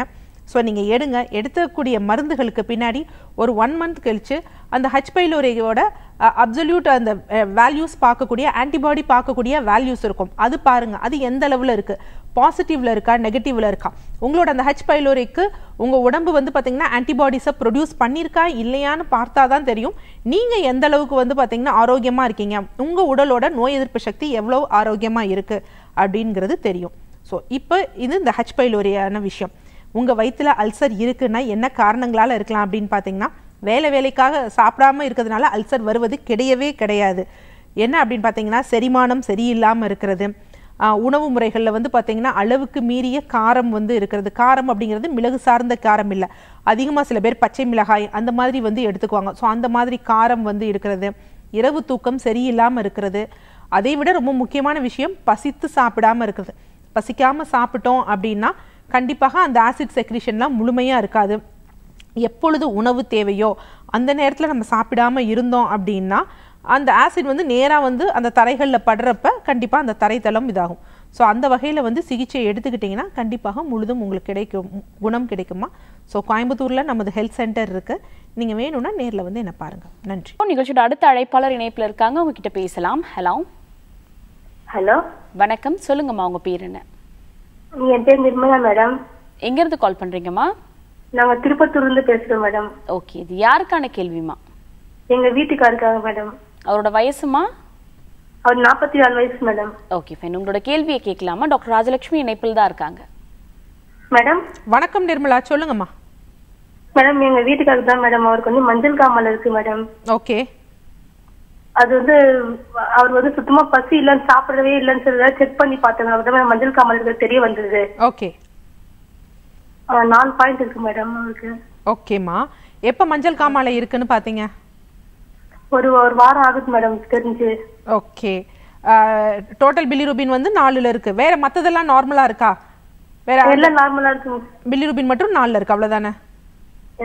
ஸோ நீங்கள் எடுங்க எடுத்துக்கூடிய மருந்துகளுக்கு பின்னாடி ஒரு ஒன் மந்த் கழித்து அந்த ஹச் பைலோரேயோட அப்சல்யூட் அந்த வேல்யூஸ் பார்க்கக்கூடிய ஆன்டிபாடி பார்க்கக்கூடிய வேல்யூஸ் இருக்கும் அது பாருங்கள் அது எந்த அளவில் இருக்குது பாசிட்டிவ்ல இருக்கா நெகட்டிவ்ல இருக்கா உங்களோட அந்த ஹச் பைலோரிக்கு உங்கள் உடம்பு வந்து பார்த்தீங்கன்னா ஆன்டிபாடிஸை ப்ரொடியூஸ் பண்ணியிருக்கா இல்லையான்னு பார்த்தா தான் தெரியும் நீங்கள் எந்த அளவுக்கு வந்து பாத்தீங்கன்னா ஆரோக்கியமாக இருக்கீங்க உங்கள் உடலோட நோய் எதிர்ப்பு சக்தி எவ்வளோ ஆரோக்கியமாக இருக்குது அப்படிங்கிறது தெரியும் ஸோ இப்போ இது இந்த ஹச் பைலோரியான விஷயம் உங்கள் வயிற்றில் அல்சர் இருக்குன்னா என்ன காரணங்களால் இருக்கலாம் அப்படின்னு பார்த்தீங்கன்னா வேலை வேலைக்காக சாப்பிடாமல் இருக்கிறதுனால அல்சர் வருவது கிடையவே கிடையாது என்ன அப்படின்னு பார்த்தீங்கன்னா செரிமானம் சரியில்லாமல் இருக்கிறது உணவு முறைகளில் வந்து பார்த்திங்கன்னா அளவுக்கு மீறிய காரம் வந்து இருக்கிறது காரம் அப்படிங்கிறது மிளகு சார்ந்த காரம் இல்லை அதிகமாக சில பேர் பச்சை மிளகாய் அந்த மாதிரி வந்து எடுத்துக்குவாங்க ஸோ அந்த மாதிரி காரம் வந்து இருக்கிறது இரவு தூக்கம் சரியில்லாமல் இருக்கிறது அதை விட ரொம்ப முக்கியமான விஷயம் பசித்து சாப்பிடாமல் இருக்கிறது பசிக்காமல் சாப்பிட்டோம் அப்படின்னா கண்டிப்பாக அந்த ஆசிட் செக்ரிஷன்லாம் முழுமையாக இருக்காது எப்பொழுது உணவு தேவையோ அந்த நேரத்தில் நம்ம சாப்பிடாமல் இருந்தோம் அப்படின்னா அந்த ஆசிட் வந்து நேராக வந்து அந்த தரைகளில் படுறப்ப கண்டிப்பாக அந்த தரைத்தளம் இதாகும் ஸோ அந்த வகையில் வந்து சிகிச்சை எடுத்துக்கிட்டிங்கன்னா கண்டிப்பாக முழுதும் உங்களுக்கு கிடைக்கும் குணம் கிடைக்குமா ஸோ கோயம்புத்தூரில் நமது ஹெல்த் சென்டர் இருக்குது நீங்கள் வேணும்னா நேரில் வந்து என்ன பாருங்கள் நன்றி நிகழ்ச்சியோட அடுத்த அழைப்பாளர் இணைப்பில் இருக்காங்க உங்ககிட்ட பேசலாம் ஹலோ ஹலோ வணக்கம் சொல்லுங்கம்மா உங்க பேர் என்ன என் பேர் நிர்மலா மேடம் எங்க இருந்து கால் பண்றீங்கம்மா நாங்கள் திருப்பத்தூர்ல இருந்து பேசுறோம் மேடம் ஓகே இது யாருக்கான கேள்விமா எங்க வீட்டுக்காருக்காக மேடம் அவரோட வயசுமா அவர் நாற்பத்தி நாலு வயசு மேடம் ஓகே ஃபைன் உங்களோட கேள்வியை கேட்கலாமா டாக்டர் ராஜலட்சுமி இணைப்பில் தான் இருக்காங்க மேடம் வணக்கம் நிர்மலா சொல்லுங்கம்மா மேடம் எங்க வீட்டுக்காக தான் மேடம் அவருக்கு வந்து மஞ்சள் காமல் இருக்கு மேடம் ஓகே அது வந்து அவர் வந்து சுத்தமா பசி இல்லன்னு சாப்பிடவே இல்லைன்னு சொல்லி செக் பண்ணி பார்த்தேன் மஞ்சள் காமல் தெரிய வந்தது ஓகே நாலு பாயிண்ட் இருக்கு மேடம் அவருக்கு ஓகேம்மா எப்ப மஞ்சள் காமாலை இருக்குன்னு பாத்தீங்க ஒரு ஒரு வாரம் ஆகுது மேடம் தெரிஞ்சு ஓகே டோட்டல் பிலிரூபின் வந்து நாலுல இருக்கு வேற மத்ததெல்லாம் நார்மலா இருக்கா வேற எல்லாம் நார்மலா இருக்கு பிலிரூபின் மட்டும் நாலுல இருக்கு அவ்வளவுதானே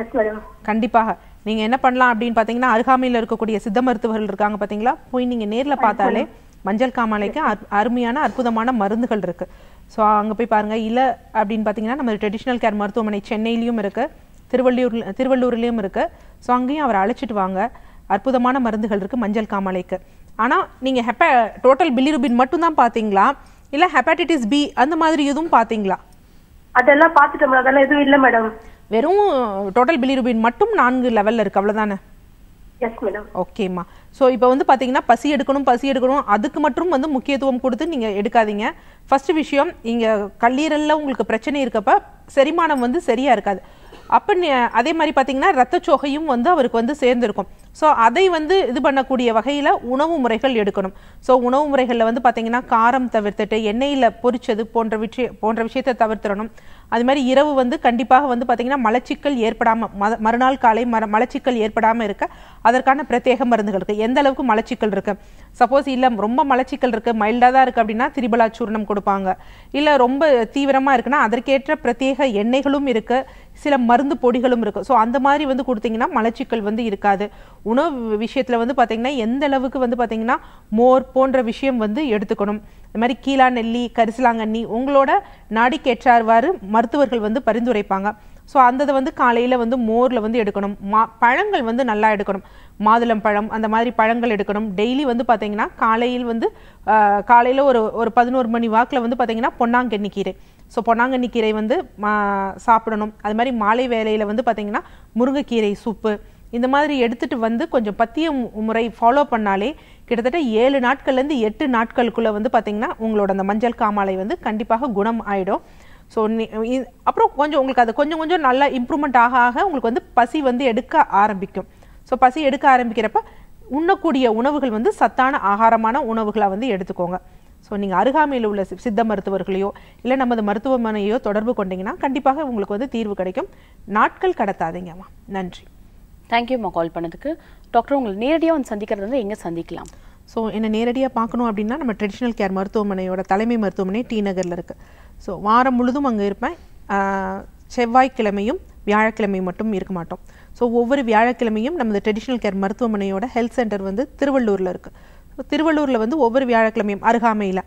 எஸ் மேடம் கண்டிப்பாக நீங்க என்ன பண்ணலாம் அப்படின்னு பாத்தீங்கன்னா அருகாமையில இருக்கக்கூடிய சித்த மருத்துவர்கள் இருக்காங்க பாத்தீங்களா போய் நீங்க நேர்ல பார்த்தாலே மஞ்சள் காமாலைக்கு அருமையான அற்புதமான மருந்துகள் இருக்கு ஸோ அங்கே போய் பாருங்க இல்லை அப்படின்னு பார்த்தீங்கன்னா நம்ம ட்ரெடிஷ்னல் கேர் மருத்துவமனை சென்னையிலையும் இருக்கு திருவள்ளியூர் திருவள்ளூர்லேயும் இருக்கு ஸோ அங்கேயும் அவரை அழைச்சிட்டு வாங்க அற்புதமான மருந்துகள் இருக்குது மஞ்சள் காமாலைக்கு ஆனால் நீங்கள் ஹெப்ப டோட்டல் பில்லிருபின் மட்டும் தான் பார்த்தீங்களா இல்லை ஹெப்பாட்டிட்டிஸ் பி அந்த மாதிரி எதுவும் பார்த்தீங்களா அதெல்லாம் பார்த்துட்டோம் அதெல்லாம் எதுவும் இல்லை மேடம் வெறும் டோட்டல் பிலிருபின் மட்டும் நான்கு லெவலில் இருக்குது அவ்வளோதானே ஓகேம்மா ஸோ இப்போ வந்து பார்த்தீங்கன்னா பசி எடுக்கணும் பசி எடுக்கணும் அதுக்கு மட்டும் வந்து முக்கியத்துவம் கொடுத்து நீங்கள் எடுக்காதீங்க ஃபர்ஸ்ட் விஷயம் இங்கே கல்லீரலில் உங்களுக்கு பிரச்சனை இருக்கப்ப செரிமானம் வந்து சரியாக இருக்காது அப்போ அதே மாதிரி பார்த்திங்கன்னா ரத்தச்சோகையும் வந்து அவருக்கு வந்து சேர்ந்துருக்கும் ஸோ அதை வந்து இது பண்ணக்கூடிய வகையில் உணவு முறைகள் எடுக்கணும் ஸோ உணவு முறைகளில் வந்து பார்த்திங்கன்னா காரம் தவிர்த்துட்டு எண்ணெயில் பொறிச்சது போன்ற விஷய போன்ற விஷயத்தை தவிர்த்துடணும் அது மாதிரி இரவு வந்து கண்டிப்பாக வந்து பார்த்திங்கன்னா மலச்சிக்கல் ஏற்படாமல் ம மறுநாள் காலை மர மலச்சிக்கல் ஏற்படாமல் இருக்க அதற்கான பிரத்யேக மருந்துகள் இருக்குது எந்த அளவுக்கு மலச்சிக்கல் இருக்குது சப்போஸ் இல்லை ரொம்ப மலச்சிக்கல் இருக்குது மைல்டாக தான் இருக்குது அப்படின்னா திரிபலா சூர்ணம் கொடுப்பாங்க இல்லை ரொம்ப தீவிரமாக இருக்குன்னா அதற்கேற்ற பிரத்யேக எண்ணெய்களும் இருக்குது சில மருந்து பொடிகளும் இருக்கும் ஸோ அந்த மாதிரி வந்து கொடுத்தீங்கன்னா மலச்சிக்கல் வந்து இருக்காது உணவு விஷயத்தில் வந்து பார்த்திங்கன்னா எந்த அளவுக்கு வந்து பார்த்திங்கன்னா மோர் போன்ற விஷயம் வந்து எடுத்துக்கணும் இந்த மாதிரி கீழா நெல்லி கரிசலாங்கண்ணி உங்களோட நாடிக்கேற்றார்வாறு மருத்துவர்கள் வந்து பரிந்துரைப்பாங்க ஸோ அந்ததை வந்து காலையில் வந்து மோரில் வந்து எடுக்கணும் மா பழங்கள் வந்து நல்லா எடுக்கணும் மாதுளம் பழம் அந்த மாதிரி பழங்கள் எடுக்கணும் டெய்லி வந்து பார்த்திங்கன்னா காலையில் வந்து காலையில் ஒரு ஒரு பதினோரு மணி வாக்கில் வந்து பார்த்திங்கன்னா பொன்னாங்கண்ணி கீரை ஸோ பொன்னாங்கண்ணி கீரை வந்து மா சாப்பிடணும் அது மாதிரி மாலை வேலையில் வந்து பார்த்திங்கன்னா முருங்கைக்கீரை சூப்பு இந்த மாதிரி எடுத்துகிட்டு வந்து கொஞ்சம் பத்திய முறை ஃபாலோ பண்ணாலே கிட்டத்தட்ட ஏழு நாட்கள்லேருந்து எட்டு நாட்களுக்குள்ளே வந்து பார்த்திங்கன்னா உங்களோட அந்த மஞ்சள் காமாலை வந்து கண்டிப்பாக குணம் ஆகிடும் ஸோ அப்புறம் கொஞ்சம் உங்களுக்கு அது கொஞ்சம் கொஞ்சம் நல்லா இம்ப்ரூவ்மெண்ட் ஆக ஆக உங்களுக்கு வந்து பசி வந்து எடுக்க ஆரம்பிக்கும் ஸோ பசி எடுக்க ஆரம்பிக்கிறப்ப உண்ணக்கூடிய உணவுகள் வந்து சத்தான ஆகாரமான உணவுகளாக வந்து எடுத்துக்கோங்க ஸோ நீங்கள் அருகாமையில் உள்ள சித்த மருத்துவர்களையோ இல்லை நமது மருத்துவமனையோ தொடர்பு கொண்டீங்கன்னா கண்டிப்பாக உங்களுக்கு வந்து தீர்வு கிடைக்கும் நாட்கள் கடத்தாதீங்கம்மா நன்றி தேங்க்யூம்மா கால் பண்ணதுக்கு டாக்டர் உங்களை நேரடியாக வந்து சந்திக்கிறது வந்து எங்கே சந்திக்கலாம் ஸோ என்னை நேரடியாக பார்க்கணும் அப்படின்னா நம்ம ட்ரெடிஷ்னல் கேர் மருத்துவமனையோட தலைமை மருத்துவமனை டி நகரில் இருக்குது ஸோ வாரம் முழுதும் அங்கே இருப்பேன் செவ்வாய்க்கிழமையும் வியாழக்கிழமை மட்டும் இருக்க மாட்டோம் ஸோ ஒவ்வொரு வியாழக்கிழமையும் நமது ட்ரெடிஷ்னல் கேர் மருத்துவமனையோட ஹெல்த் சென்டர் வந்து திருவள்ளூரில் இருக்குது திருவள்ளூரில் வந்து ஒவ்வொரு வியாழக்கிழமையும் அருகாமையில்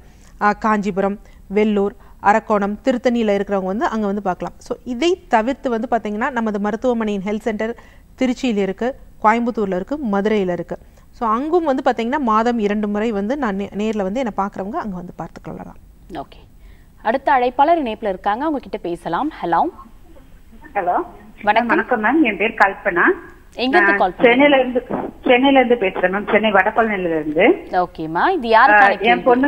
காஞ்சிபுரம் வெள்ளூர் அரக்கோணம் திருத்தணியில் இருக்கிறவங்க வந்து அங்கே வந்து பார்க்கலாம் ஸோ இதை தவிர்த்து வந்து பார்த்திங்கன்னா நமது மருத்துவமனையின் ஹெல்த் சென்டர் திருச்சியில் இருக்குது கோயம்புத்தூரில் இருக்குது மதுரையில் இருக்குது ஸோ அங்கும் வந்து பார்த்திங்கன்னா மாதம் இரண்டு முறை வந்து நான் நே நேரில் வந்து என்னை பார்க்குறவங்க அங்கே வந்து பார்த்துக்கொள்ளலாம் ஓகே அடுத்த அழைப்பாளர் இணைப்பில் இருக்காங்க அவங்க கிட்ட பேசலாம் ஹலோ ஹலோ வணக்கம் வணக்கம் மேம் என் பேர் கல்பனா எங்க இருந்து கால் சென்னையில இருந்து சென்னையில இருந்து பேசுறேன் மேம் சென்னை வடபழனில இருந்து ஓகேமா இது யாரு என் பொண்ணு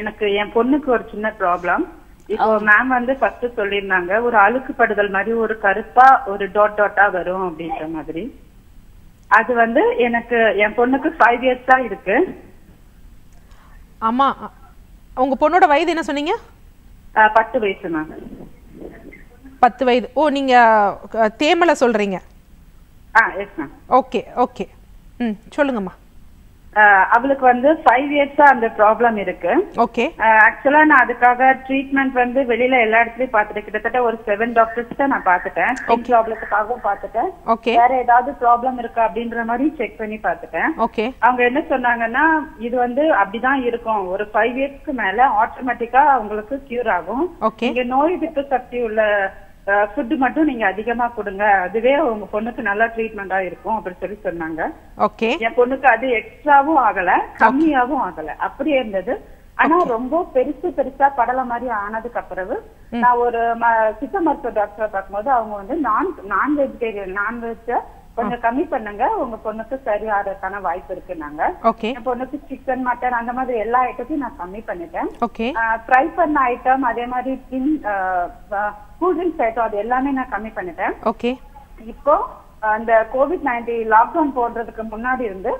எனக்கு என் பொண்ணுக்கு ஒரு சின்ன ப்ராப்ளம் இப்போ மேம் வந்து ஃபர்ஸ்ட் சொல்லிருந்தாங்க ஒரு அழுக்குப்படுதல் மாதிரி ஒரு கருப்பா ஒரு டாட் டாட்டா வரும் அப்படின்ற மாதிரி அது வந்து எனக்கு என் பொண்ணுக்கு ஃபைவ் இயர்ஸ் தான் இருக்கு ஆமா உங்க பொண்ணோட வயது என்ன சொன்னீங்க பத்து வயசு மேம் பத்து வயது ஓ நீங்க தேமலை சொல்றீங்க ah yes ma'am okay okay hmm சொல்லுங்கம்மா அவளுக்கு வந்து ஃபைவ் இயர்ஸா அந்த ப்ராப்ளம் இருக்கு ஓகே ஆக்சுவலா நான் அதுக்காக ட்ரீட்மெண்ட் வந்து வெளியில எல்லா இடத்துலயும் பாத்துட்டேன் கிட்டத்தட்ட ஒரு செவன் டாக்டர்ஸ் தான் நான் பாத்துட்டேன் ப்ராப்ளத்துக்காகவும் பாத்துட்டேன் ஓகே வேற ஏதாவது ப்ராப்ளம் இருக்கா அப்படின்ற மாதிரி செக் பண்ணி பாத்துட்டேன் ஓகே அவங்க என்ன சொன்னாங்கன்னா இது வந்து அப்படிதான் இருக்கும் ஒரு ஃபைவ் இயர்ஸ்க்கு மேல ஆட்டோமேட்டிக்கா அவங்களுக்கு கியூர் ஆகும் ஓகே இங்க நோய் எதிர்ப்பு சக்தி உள்ள ஃபுட்டு மட்டும் நீங்க அதிகமா கொடுங்க அதுவே உங்க பொண்ணுக்கு நல்ல ட்ரீட்மெண்டா இருக்கும் அப்படின்னு சொல்லி சொன்னாங்க ஓகே என் பொண்ணுக்கு அது எக்ஸ்ட்ராவும் ஆகல கம்மியாவும் ஆகல அப்படியே இருந்தது ஆனா ரொம்ப பெருசு பெருசா படல மாதிரி ஆனதுக்கு அப்புறவு நான் ஒரு சித்த மருத்துவ டாக்டரை பார்க்கும்போது அவங்க வந்து நான் நான் வெஜிடேரியன் நான்வெஜ்ஜை கொஞ்சம் கம்மி பண்ணுங்க உங்க பொண்ணுக்கு சரி ஆறதுக்கான வாய்ப்பு இருக்கு நாங்க என் பொண்ணுக்கு சிக்கன் மட்டன் அந்த மாதிரி எல்லா ஐட்டத்தையும் நான் கம்மி பண்ணிட்டேன் ஃப்ரை பண்ண ஐட்டம் அதே மாதிரி டின் ஐட்டம் அது எல்லாமே நான் கம்மி பண்ணிட்டேன் ஓகே இப்போ அந்த கோவிட் நைன்டி லாக்டவுன் போடுறதுக்கு முன்னாடி இருந்து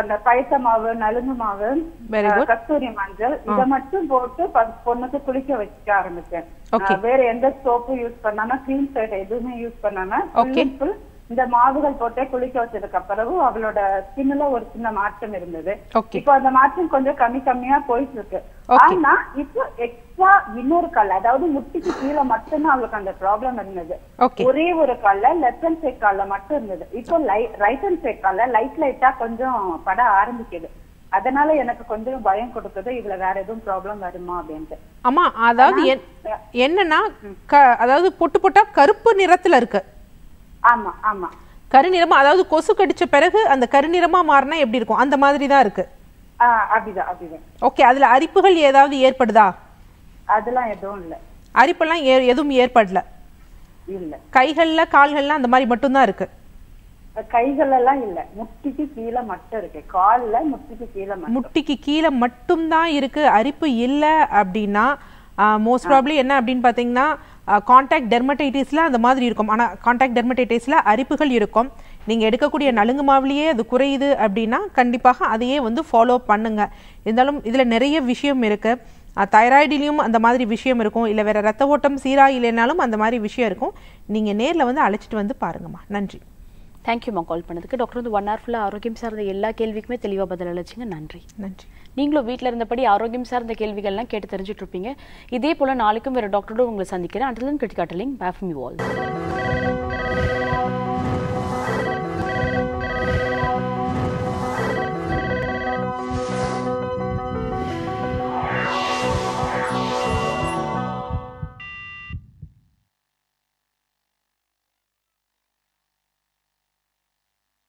அந்த பயச மாவு நலுங்கு மாவு கஸ்தூரி மஞ்சள் இதை மட்டும் போட்டு பொண்ணுக்கு குளிக்க வச்சுக்க ஆரம்பிச்சேன் வேற எந்த சோப்பும் யூஸ் பண்ணாம கிரீம் சைட் எதுவுமே யூஸ் பண்ணாம இந்த மாவுகள் போட்டே குளிக்க வச்சதுக்கு அப்புறம் அவளோட ஸ்கின்ல ஒரு சின்ன மாற்றம் இருந்தது இப்போ அந்த மாற்றம் கொஞ்சம் கம்மி கம்மியா போயிட்டு இருக்கு ஆனா இப்போ எக்ஸ்ட்ரா இன்னொரு கல் அதாவது முட்டிக்கு கீழே மட்டும்தான் அவளுக்கு அந்த ப்ராப்ளம் இருந்தது ஒரே ஒரு கல்ல லெஃப்ட் ஹேண்ட் சைட் கால்ல மட்டும் இருந்தது இப்போ ரைட் ஹேண்ட் சைட் கால்ல லைட் லைட்டா கொஞ்சம் பட ஆரம்பிக்குது அதனால எனக்கு கொஞ்சம் பயம் கொடுக்குது இதுல வேற எதுவும் ப்ராப்ளம் வருமா அப்படின்ட்டு ஆமா அதாவது என்னன்னா அதாவது பொட்டு பொட்டா கருப்பு நிறத்துல இருக்கு ஆமா ஆமா கருநிறமா அதாவது கொசு கடிச்ச பிறகு அந்த கருநிறமா மாறினா எப்படி இருக்கும் அந்த மாதிரி தான் இருக்கு அப்படிதான் அப்படிதான் ஓகே அதுல அரிப்புகள் ஏதாவது ஏற்படுதா அதெல்லாம் எதுவும் இல்ல அரிப்பெல்லாம் எதுவும் ஏற்படல இல்ல கைகள்ல கால்கள்ல அந்த மாதிரி மட்டும் தான் இருக்கு கைகள் எல்லாம் இல்ல முட்டிக்கு கீழே மட்டும் இருக்கு கால்ல முட்டிக்கு கீழே முட்டிக்கு கீழே மட்டும் தான் இருக்கு அரிப்பு இல்ல அப்படின்னா மோஸ்ட் ப்ராப்ளி என்ன அப்படின்னு பாத்தீங்கன்னா காண்டாக்ட் டெர்மடைட்டிஸில் அந்த மாதிரி இருக்கும் ஆனால் காண்டாக்ட் டெர்மடைட்டிஸில் அரிப்புகள் இருக்கும் நீங்கள் எடுக்கக்கூடிய நலுங்கு மாவுலேயே அது குறையுது அப்படின்னா கண்டிப்பாக அதையே வந்து ஃபாலோ பண்ணுங்கள் இருந்தாலும் இதில் நிறைய விஷயம் இருக்குது தைராய்டிலையும் அந்த மாதிரி விஷயம் இருக்கும் இல்லை வேறு ரத்த ஓட்டம் சீராக இல்லைனாலும் அந்த மாதிரி விஷயம் இருக்கும் நீங்கள் நேரில் வந்து அழைச்சிட்டு வந்து பாருங்கம்மா நன்றி தேங்க்யூம்மா கால் பண்ணதுக்கு டாக்டர் வந்து ஒன் ஹவர் ஃபுல்லாக ஆரோக்கியம் சார்ந்த எல்லா கேள்விக்குமே தெளிவாக பதில் அழைச்சிங்க நன்றி நன்றி நீங்களும் வீட்டில் இருந்தபடி ஆரோக்கியம் சார்ந்த கேள்விகள்லாம் கேட்டு தெரிஞ்சுட்டு இருப்பீங்க இதே போல் நாளைக்கும் வேறு டாக்டரோட உங்களை சந்திக்கிறேன் அண்டில் கிரிட்டிகாட்டலிங் பேஃபமி வால்